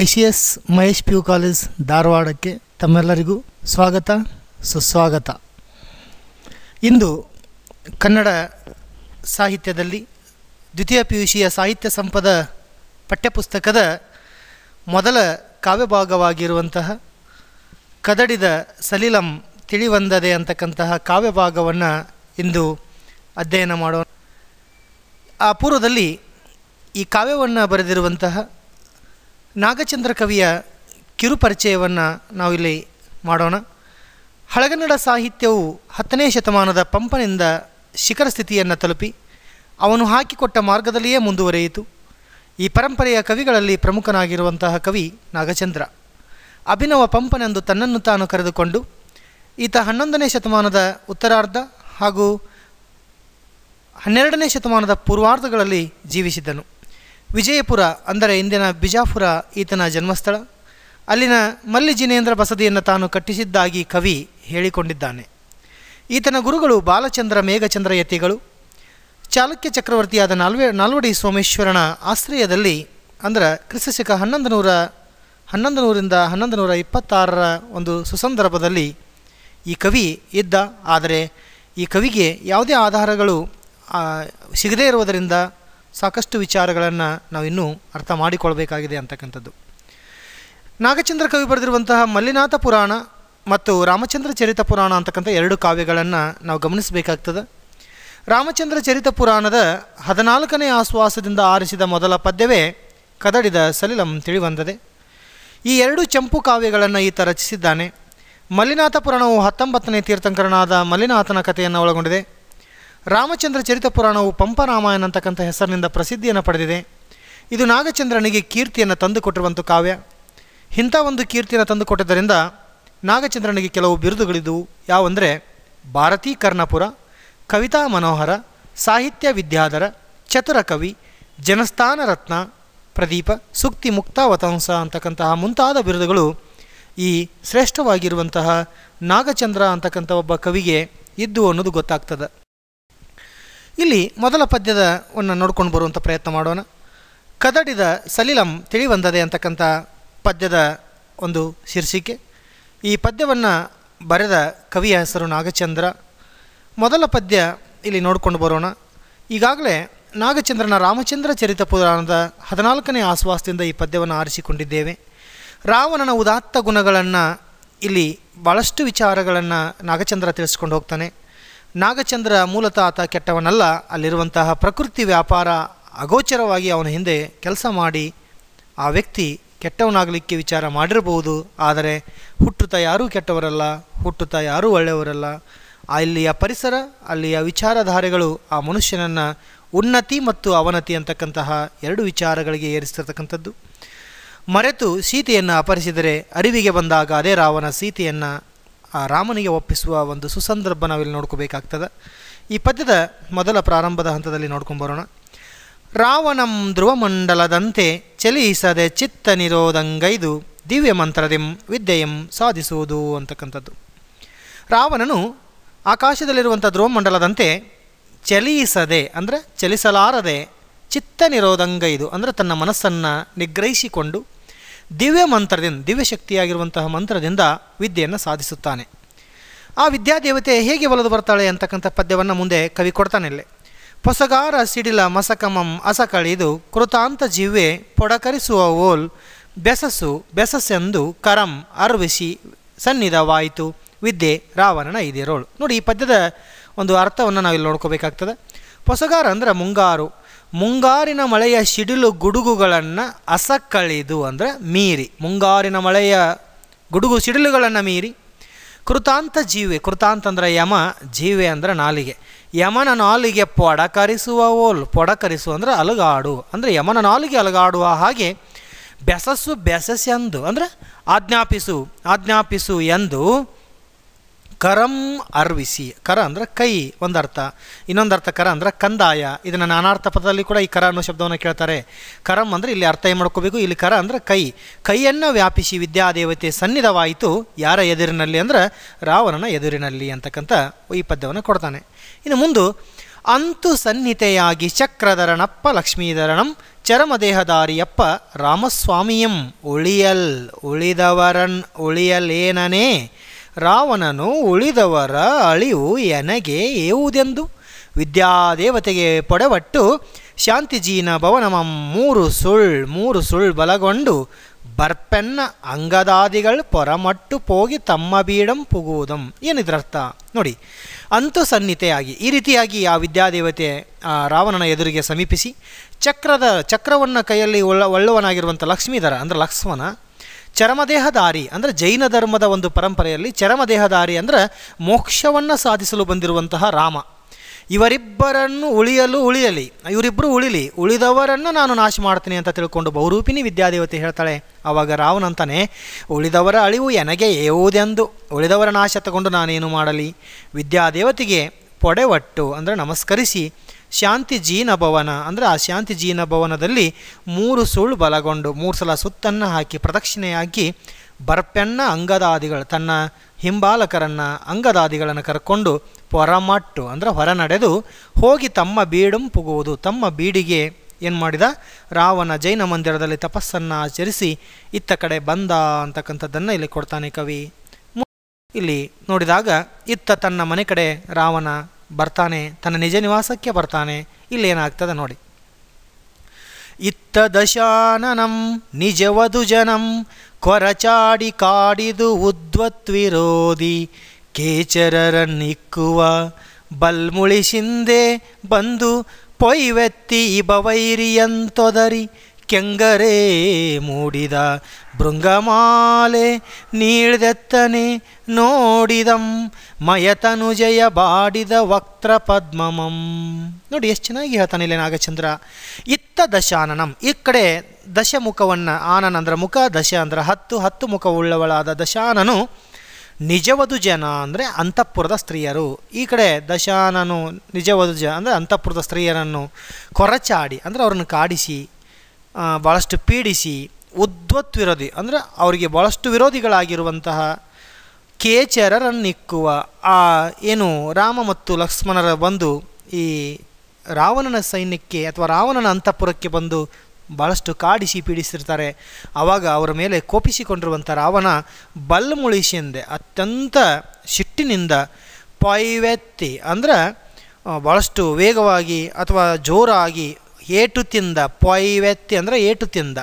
I C S Mahesh P U college ಧಾರವಾಡಕ್ಕೆ ತಮ್ಮೆಲ್ಲರಿಗೂ ಸ್ವಾಗತ ಸುಸ್ವಾಗತ ಇಂದು ಕನ್ನಡ ಸಾಹಿತ್ಯದಲ್ಲಿ ದ್ವಿತೀಯ ಪಿ ಯು ಸಿಯ ಸಾಹಿತ್ಯ ಸಂಪದ ಪಠ್ಯಪುಸ್ತಕದ ಮೊದಲ ಕಾವ್ಯಭಾಗವಾಗಿರುವಂತಹ ಕದಡಿದ ಸಲಿಲಂ ತಿಳಿವಂದದೆ ಅಂತಕ್ಕಂತಹ ಕಾವ್ಯಭಾಗವನ್ನು ಇಂದು ಅಧ್ಯಯನ ಮಾಡೋಣ ಆ ಪೂರ್ವದಲ್ಲಿ ಈ ಕಾವ್ಯವನ್ನು ಬರೆದಿರುವಂತಹ ನಾಗಚಂದ್ರ ಕವಿಯ ಕಿರುಪರಿಚಯವನ್ನು ನಾವಿಲ್ಲಿ ಮಾಡೋಣ ಹಳಗನ್ನಡ ಸಾಹಿತ್ಯವು ಹತ್ತನೇ ಶತಮಾನದ ಪಂಪನಿಂದ ಶಿಖರ ಸ್ಥಿತಿಯನ್ನು ತಲುಪಿ ಅವನು ಹಾಕಿಕೊಟ್ಟ ಮಾರ್ಗದಲ್ಲಿಯೇ ಮುಂದುವರೆಯಿತು ಈ ಪರಂಪರೆಯ ಕವಿಗಳಲ್ಲಿ ಪ್ರಮುಖನಾಗಿರುವಂತಹ ಕವಿ ನಾಗಚಂದ್ರ ಅಭಿನವ ಪಂಪನೆಂದು ತನ್ನನ್ನು ತಾನು ಕರೆದುಕೊಂಡು ಈತ ಹನ್ನೊಂದನೇ ಶತಮಾನದ ಉತ್ತರಾರ್ಧ ಹಾಗೂ ಹನ್ನೆರಡನೇ ಶತಮಾನದ ಪೂರ್ವಾರ್ಧಗಳಲ್ಲಿ ಜೀವಿಸಿದ್ದನು ವಿಜಯಪುರ ಅಂದರೆ ಇಂದಿನ ಬಿಜಾಪುರ ಈತನ ಜನ್ಮಸ್ಥಳ ಅಲ್ಲಿನ ಮಲ್ಲಿಜಿನೇಂದ್ರ ಬಸದಿಯನ್ನು ತಾನು ಕಟ್ಟಿಸಿದ್ದಾಗಿ ಕವಿ ಹೇಳಿಕೊಂಡಿದ್ದಾನೆ ಈತನ ಗುರುಗಳು ಬಾಲಚಂದ್ರ ಮೇಘಚಂದ್ರ ಯತಿಗಳು ಚಾಲುಕ್ಯ ಚಕ್ರವರ್ತಿಯಾದ ನಾಲ್ವೆ ನಾಲ್ವಡಿ ಸೋಮೇಶ್ವರನ ಆಶ್ರಯದಲ್ಲಿ ಅಂದರೆ ಕ್ರಿಸ್ತಶಕ ಹನ್ನೊಂದು ನೂರ ಹನ್ನೊಂದು ನೂರಿಂದ ಹನ್ನೊಂದು ನೂರ ಇಪ್ಪತ್ತಾರರ ಒಂದು ಸುಸಂದರ್ಭದಲ್ಲಿ ಈ ಕವಿ ಇದ್ದ ಆದರೆ ಈ ಕವಿಗೆ ಯಾವುದೇ ಆಧಾರಗಳು ಸಿಗದೇ ಇರುವುದರಿಂದ ಸಾಕಷ್ಟು ವಿಚಾರಗಳನ್ನು ನಾವು ಇನ್ನೂ ಅರ್ಥ ಮಾಡಿಕೊಳ್ಬೇಕಾಗಿದೆ ಅಂತಕ್ಕಂಥದ್ದು ನಾಗಚಂದ್ರ ಕವಿ ಬರೆದಿರುವಂತಹ ಮಲ್ಲಿನಾಥ ಪುರಾಣ ಮತ್ತು ರಾಮಚಂದ್ರ ಚರಿತ ಪುರಾಣ ಅಂತಕ್ಕಂಥ ಎರಡು ಕಾವ್ಯಗಳನ್ನು ನಾವು ಗಮನಿಸಬೇಕಾಗ್ತದೆ ರಾಮಚಂದ್ರ ಚರಿತ ಪುರಾಣದ ಹದಿನಾಲ್ಕನೇ ಆಶ್ವಾಸದಿಂದ ಆರಿಸಿದ ಮೊದಲ ಪದ್ಯವೇ ಕದಡಿದ ಸಲಿಲಂ ತಿಳಿವಂದದೆ ಈ ಎರಡು ಚಂಪು ಕಾವ್ಯಗಳನ್ನು ಈತ ರಚಿಸಿದ್ದಾನೆ ಮಲ್ಲಿನಾಥ ಪುರಾಣವು ಹತ್ತೊಂಬತ್ತನೇ ತೀರ್ಥಂಕರನಾದ ಮಲ್ಲಿನಾಥನ ಕಥೆಯನ್ನು ಒಳಗೊಂಡಿದೆ ರಾಮಚಂದ್ರ ಚರಿತ ಪುರಾಣವು ಪಂಪರಾಮಾಯಣ ಅಂತಕ್ಕಂಥ ಹೆಸರಿನಿಂದ ಪ್ರಸಿದ್ಧಿಯನ್ನು ಪಡೆದಿದೆ ಇದು ನಾಗಚಂದ್ರನಿಗೆ ಕೀರ್ತಿಯನ್ನು ತಂದುಕೊಟ್ಟಿರುವಂಥ ಕಾವ್ಯ ಇಂಥ ಒಂದು ಕೀರ್ತಿಯನ್ನು ತಂದುಕೊಟ್ಟಿದ್ದರಿಂದ ನಾಗಚಂದ್ರನಿಗೆ ಕೆಲವು ಬಿರುದುಗಳಿದ್ದವು ಯಾವಂದರೆ ಭಾರತೀ ಕರ್ಣಪುರ ಕವಿತಾ ಮನೋಹರ ಸಾಹಿತ್ಯ ವಿದ್ಯಾಧರ ಚತುರ ಕವಿ ಜನಸ್ಥಾನ ರತ್ನ ಪ್ರದೀಪ ಸುಕ್ತಿ ವತಹಂಸ ಅಂತಕ್ಕಂತಹ ಮುಂತಾದ ಬಿರುದುಗಳು ಈ ಶ್ರೇಷ್ಠವಾಗಿರುವಂತಹ ನಾಗಚಂದ್ರ ಅಂತಕ್ಕಂಥ ಒಬ್ಬ ಕವಿಗೆ ಇದ್ದು ಅನ್ನೋದು ಗೊತ್ತಾಗ್ತದೆ ಇಲ್ಲಿ ಮೊದಲ ಪದ್ಯದವನ್ನು ನೋಡ್ಕೊಂಡು ಬರುವಂಥ ಪ್ರಯತ್ನ ಮಾಡೋಣ ಕದಡಿದ ಸಲಿಲಂ ತಿಳಿವಂದದೆ ಅಂತಕ್ಕಂಥ ಪದ್ಯದ ಒಂದು ಶೀರ್ಷಿಕೆ ಈ ಪದ್ಯವನ್ನು ಬರೆದ ಕವಿಯ ಹೆಸರು ನಾಗಚಂದ್ರ ಮೊದಲ ಪದ್ಯ ಇಲ್ಲಿ ನೋಡಿಕೊಂಡು ಬರೋಣ ಈಗಾಗಲೇ ನಾಗಚಂದ್ರನ ರಾಮಚಂದ್ರ ಚರಿತ ಪುರಾಣದ ಹದಿನಾಲ್ಕನೇ ಆಸ್ವಾಸದಿಂದ ಈ ಪದ್ಯವನ್ನು ಆರಿಸಿಕೊಂಡಿದ್ದೇವೆ ರಾವಣನ ಉದಾತ್ತ ಗುಣಗಳನ್ನು ಇಲ್ಲಿ ಭಾಳಷ್ಟು ವಿಚಾರಗಳನ್ನು ನಾಗಚಂದ್ರ ತಿಳಿಸ್ಕೊಂಡು ಹೋಗ್ತಾನೆ ನಾಗಚಂದ್ರ ಮೂಲತಃ ಆತ ಕೆಟ್ಟವನಲ್ಲ ಅಲ್ಲಿರುವಂತಹ ಪ್ರಕೃತಿ ವ್ಯಾಪಾರ ಅಗೋಚರವಾಗಿ ಅವನ ಹಿಂದೆ ಕೆಲಸ ಮಾಡಿ ಆ ವ್ಯಕ್ತಿ ಕೆಟ್ಟವನಾಗಲಿಕ್ಕೆ ವಿಚಾರ ಮಾಡಿರಬಹುದು ಆದರೆ ಹುಟ್ಟುತ್ತ ಯಾರೂ ಕೆಟ್ಟವರಲ್ಲ ಹುಟ್ಟುತ್ತ ಯಾರೂ ಒಳ್ಳೆಯವರಲ್ಲ ಅಲ್ಲಿಯ ಪರಿಸರ ಅಲ್ಲಿಯ ವಿಚಾರಧಾರೆಗಳು ಆ ಮನುಷ್ಯನನ್ನು ಉನ್ನತಿ ಮತ್ತು ಅವನತಿ ಅಂತಕ್ಕಂತಹ ಎರಡು ವಿಚಾರಗಳಿಗೆ ಏರಿಸ್ತಿರ್ತಕ್ಕಂಥದ್ದು ಮರೆತು ಸೀತೆಯನ್ನು ಅಪಹರಿಸಿದರೆ ಅರಿವಿಗೆ ಬಂದಾಗ ಅದೇ ರಾವಣ ಸೀತೆಯನ್ನು ಆ ರಾಮನಿಗೆ ಒಪ್ಪಿಸುವ ಒಂದು ಸುಸಂದರ್ಭ ನಾವಿಲ್ಲಿ ನೋಡ್ಕೋಬೇಕಾಗ್ತದೆ ಈ ಪದ್ಯದ ಮೊದಲ ಪ್ರಾರಂಭದ ಹಂತದಲ್ಲಿ ನೋಡ್ಕೊಂಬರೋಣ ರಾವಣಂ ಧ್ರುವಮಂಡಲದಂತೆ ಚಲಿಸದೆ ಚಿತ್ತ ನಿರೋಧಂಗೈದು ದಿವ್ಯ ಮಂತ್ರದಿಂ ವಿದ್ಯೆಯಂ ಸಾಧಿಸುವುದು ಅಂತಕ್ಕಂಥದ್ದು ರಾವಣನು ಆಕಾಶದಲ್ಲಿರುವಂಥ ಧ್ರುವಮಂಡಲದಂತೆ ಚಲಿಸದೆ ಅಂದರೆ ಚಲಿಸಲಾರದೆ ಚಿತ್ತ ನಿರೋಧಂಗೈದು ಅಂದರೆ ತನ್ನ ಮನಸ್ಸನ್ನು ನಿಗ್ರಹಿಸಿಕೊಂಡು ದಿವ್ಯ ಮಂತ್ರದಿಂದ ದಿವ್ಯ ಶಕ್ತಿಯಾಗಿರುವಂತಹ ಮಂತ್ರದಿಂದ ವಿದ್ಯೆಯನ್ನು ಸಾಧಿಸುತ್ತಾನೆ ಆ ವಿದ್ಯಾದೇವತೆ ಹೇಗೆ ಒಲದು ಬರ್ತಾಳೆ ಅಂತಕ್ಕಂಥ ಪದ್ಯವನ್ನು ಮುಂದೆ ಕವಿ ಕೊಡ್ತಾನೆ ಇಲ್ಲೇ ಹೊಸಗಾರ ಸಿಡಿಲ ಮಸಕಮಂ ಅಸಕಳಿದು ಕೃತಾಂತ ಜೀವೆ ಪೊಡಕರಿಸುವ ಓಲ್ ಬೆಸಸು ಬೆಸಸೆಂದು ಕರಂ ಅರ್ವಿಸಿ ಸನ್ನಿಧವಾಯಿತು ವಿದ್ಯೆ ರಾವಣನ ಇದಿರೋಳು ನೋಡಿ ಈ ಪದ್ಯದ ಒಂದು ಅರ್ಥವನ್ನು ನಾವಿಲ್ಲಿ ನೋಡ್ಕೋಬೇಕಾಗ್ತದೆ ಹೊಸಗಾರ ಅಂದರೆ ಮುಂಗಾರು ಮುಂಗಾರಿನ ಮಳೆಯ ಸಿಡಿಲು ಗುಡುಗುಗಳನ್ನು ಅಸಕ್ಕಳಿದು ಅಂದರೆ ಮೀರಿ ಮುಂಗಾರಿನ ಮಳೆಯ ಗುಡುಗು ಸಿಡಿಲುಗಳನ್ನು ಮೀರಿ ಕೃತಾಂತ ಜೀವಿ ಕೃತಾಂತ ಅಂದರೆ ಯಮ ಜೀವಿ ಅಂದರೆ ನಾಲಿಗೆ ಯಮನ ನಾಲಿಗೆ ಪೊಡಕರಿಸುವ ಓಲ್ ಪೊಡಕರಿಸು ಅಂದರೆ ಅಲುಗಾಡು ಅಂದರೆ ಯಮನ ನಾಲಿಗೆ ಅಲುಗಾಡುವ ಹಾಗೆ ಬೆಸಸು ಎಂದು ಅಂದರೆ ಆಜ್ಞಾಪಿಸು ಆಜ್ಞಾಪಿಸು ಎಂದು ಕರಂ ಅರ್ವಿಸಿ ಕರ ಅಂದರೆ ಕೈ ಒಂದರ್ಥ ಇನ್ನೊಂದು ಅರ್ಥ ಕರ ಅಂದರೆ ಕಂದಾಯ ಇದನ್ನು ನಾನಾರ್ಥ ಪದದಲ್ಲಿ ಕೂಡ ಈ ಕರ ಅನ್ನೋ ಶಬ್ದವನ್ನು ಕೇಳ್ತಾರೆ ಕರಂ ಅಂದರೆ ಇಲ್ಲಿ ಅರ್ಥ ಏನು ಮಾಡ್ಕೋಬೇಕು ಇಲ್ಲಿ ಕರ ಅಂದರೆ ಕೈ ಕೈಯನ್ನು ವ್ಯಾಪಿಸಿ ವಿದ್ಯಾದೇವತೆ ಸನ್ನಿಧವಾಯಿತು ಯಾರ ಎದುರಿನಲ್ಲಿ ಅಂದರೆ ರಾವಣನ ಎದುರಿನಲ್ಲಿ ಅಂತಕ್ಕಂಥ ಈ ಪದ್ಯವನ್ನು ಕೊಡ್ತಾನೆ ಇನ್ನು ಮುಂದೆ ಅಂತು ಸನ್ನಿತೆಯಾಗಿ ಚಕ್ರಧರಣಪ್ಪ ಲಕ್ಷ್ಮೀಧರಣಂ ಚರಮದೇಹದಾರಿಯಪ್ಪ ರಾಮಸ್ವಾಮಿಯಂ ಉಳಿಯಲ್ ಉಳಿದವರನ್ ಉಳಿಯಲೇನೇ ರಾವಣನು ಉಳಿದವರ ಅಳಿವು ಎನಗೆ ಏವುದೆಂದು ವಿದ್ಯಾದೇವತೆಗೆ ಪೊಡವಟ್ಟು ಶಾಂತಿಜೀನ ಭವನಮ ಮೂರು ಸುಳ್ ಮೂರು ಸುಳ್ ಬಲಗೊಂಡು ಬರ್ಪೆನ್ನ ಅಂಗದಾದಿಗಳು ಪೊರಮಟ್ಟು ಪೋಗಿ ತಮ್ಮ ಬೀಡಂ ಪುಗುವುದಂ ಏನಿದ್ರರ್ಥ ನೋಡಿ ಅಂತು ಸನ್ನಿತೆಯಾಗಿ ಈ ರೀತಿಯಾಗಿ ಆ ವಿದ್ಯಾದೇವತೆ ರಾವಣನ ಎದುರಿಗೆ ಸಮೀಪಿಸಿ ಚಕ್ರದ ಚಕ್ರವನ್ನು ಕೈಯಲ್ಲಿ ಒಳ್ಳ ಒಳ್ಳವನಾಗಿರುವಂಥ ಲಕ್ಷ್ಮೀಧರ ಅಂದರೆ ಲಕ್ಷ್ಮಣ ಚರಮದೇಹಧಾರಿ ಅಂದರೆ ಜೈನ ಧರ್ಮದ ಒಂದು ಪರಂಪರೆಯಲ್ಲಿ ಚರಮದೇಹಧಾರಿ ಅಂದರೆ ಮೋಕ್ಷವನ್ನು ಸಾಧಿಸಲು ಬಂದಿರುವಂತಹ ರಾಮ ಇವರಿಬ್ಬರನ್ನು ಉಳಿಯಲು ಉಳಿಯಲಿ ಇವರಿಬ್ಬರು ಉಳಿಲಿ ಉಳಿದವರನ್ನು ನಾನು ನಾಶ ಮಾಡ್ತೀನಿ ಅಂತ ತಿಳ್ಕೊಂಡು ಬಹುರೂಪಿನಿ ವಿದ್ಯಾದೇವತೆ ಹೇಳ್ತಾಳೆ ಆವಾಗ ರಾವಣಂತಾನೆ ಉಳಿದವರ ಅಳಿವು ಎನಗೆ ಏವುದೆಂದು ಉಳಿದವರ ನಾಶ ತಗೊಂಡು ನಾನೇನು ಮಾಡಲಿ ವಿದ್ಯಾದೇವತೆಗೆ ಪೊಡೆವಟ್ಟು ಅಂದರೆ ನಮಸ್ಕರಿಸಿ ಶಾಂತಿ ಜೀನ ಭವನ ಅಂದರೆ ಆ ಶಾಂತಿ ಜೀನ ಭವನದಲ್ಲಿ ಮೂರು ಸುಳ್ಳು ಬಲಗೊಂಡು ಮೂರು ಸಲ ಸುತ್ತನ್ನು ಹಾಕಿ ಪ್ರದಕ್ಷಿಣೆಯಾಗಿ ಬರ್ಪೆಣ್ಣ ಅಂಗದಾದಿಗಳು ತನ್ನ ಹಿಂಬಾಲಕರನ್ನು ಅಂಗದಾದಿಗಳನ್ನು ಕರ್ಕೊಂಡು ಹೊರಮಟ್ಟು ಅಂದರೆ ಹೊರ ನಡೆದು ಹೋಗಿ ತಮ್ಮ ಬೀಡು ಪುಗುವುದು ತಮ್ಮ ಬೀಡಿಗೆ ಏನು ಮಾಡಿದ ರಾವಣ ಜೈನ ಮಂದಿರದಲ್ಲಿ ತಪಸ್ಸನ್ನು ಆಚರಿಸಿ ಇತ್ತ ಕಡೆ ಬಂದ ಅಂತಕ್ಕಂಥದ್ದನ್ನು ಇಲ್ಲಿ ಕೊಡ್ತಾನೆ ಕವಿ ಇಲ್ಲಿ ನೋಡಿದಾಗ ಇತ್ತ ತನ್ನ ಮನೆ ಕಡೆ ರಾವಣ ಬರ್ತಾನೆ ತನ್ನ ನಿಜ ನಿವಾಸಕ್ಕೆ ಬರ್ತಾನೆ ಇಲ್ಲೇನಾಗ್ತದೆ ನೋಡಿ ಇತ್ತ ದಶಾನನಂ ನಿಜವಧು ಜನಂ ಕೊರಚಾಡಿ ಕಾಡಿದು ಉದ್ವತ್ವಿರೋಧಿ ಕೇಚರರನ್ನಿಕ್ಕುವ ಬಲ್ಮುಳಿಸಿಂದೆ ಬಂದು ಪೊಯ್ವೆತ್ತಿ ಇಬವೈರಿಯಂತೊದರಿ ಕೆಂಗರೆ ಮೂಡಿದ ಭೃಂಗಮಾಲೆ ನೀಳ್ದೆತ್ತನೆ ನೋಡಿದಂ ಮಯತನುಜಯ ಬಾಡಿದ ವಕ್ತ್ರ ಪದ್ಮಮಂ ನೋಡಿ ಎಷ್ಟು ಚೆನ್ನಾಗಿ ಹೇಳ್ತಾನೆ ಇಲ್ಲಿ ನಾಗಚಂದ್ರ ಇತ್ತ ದಶಾನನಂ ಈ ಕಡೆ ದಶಮುಖವನ್ನು ಆನನ ಅಂದ್ರೆ ಮುಖ ದಶ ಅಂದ್ರೆ ಹತ್ತು ಹತ್ತು ಮುಖವುಳ್ಳವಳಾದ ದಶಾನನು ನಿಜವದು ಜನ ಅಂದರೆ ಅಂತಃಪುರದ ಸ್ತ್ರೀಯರು ಈ ಕಡೆ ದಶಾನನು ನಿಜವದು ಜ ಅಂದರೆ ಅಂತಃಪುರದ ಸ್ತ್ರೀಯರನ್ನು ಕೊರಚಾಡಿ ಅಂದರೆ ಅವರನ್ನು ಕಾಡಿಸಿ ಭಾಳಷ್ಟು ಪೀಡಿಸಿ ಉದ್ವತ್ ವಿರೋಧಿ ಅಂದರೆ ಅವರಿಗೆ ಭಾಳಷ್ಟು ವಿರೋಧಿಗಳಾಗಿರುವಂತಹ ಕೇಚರರನ್ನಿಕ್ಕುವ ಆ ಏನು ರಾಮ ಮತ್ತು ಲಕ್ಷ್ಮಣರ ಬಂದು ಈ ರಾವಣನ ಸೈನ್ಯಕ್ಕೆ ಅಥವಾ ರಾವಣನ ಅಂತಃಪುರಕ್ಕೆ ಬಂದು ಭಾಳಷ್ಟು ಕಾಡಿಸಿ ಪೀಡಿಸಿರ್ತಾರೆ ಆವಾಗ ಅವರ ಮೇಲೆ ಕೋಪಿಸಿಕೊಂಡಿರುವಂಥ ರಾವಣ ಎಂದೆ ಅತ್ಯಂತ ಸಿಟ್ಟಿನಿಂದ ಪೈವೆತ್ತಿ ಅಂದರೆ ಭಾಳಷ್ಟು ವೇಗವಾಗಿ ಅಥವಾ ಜೋರಾಗಿ ಏಟು ತಿಂದ ಪೊಯ್ವೆತ್ತಿ ಅಂದರೆ ಏಟು ತಿಂದ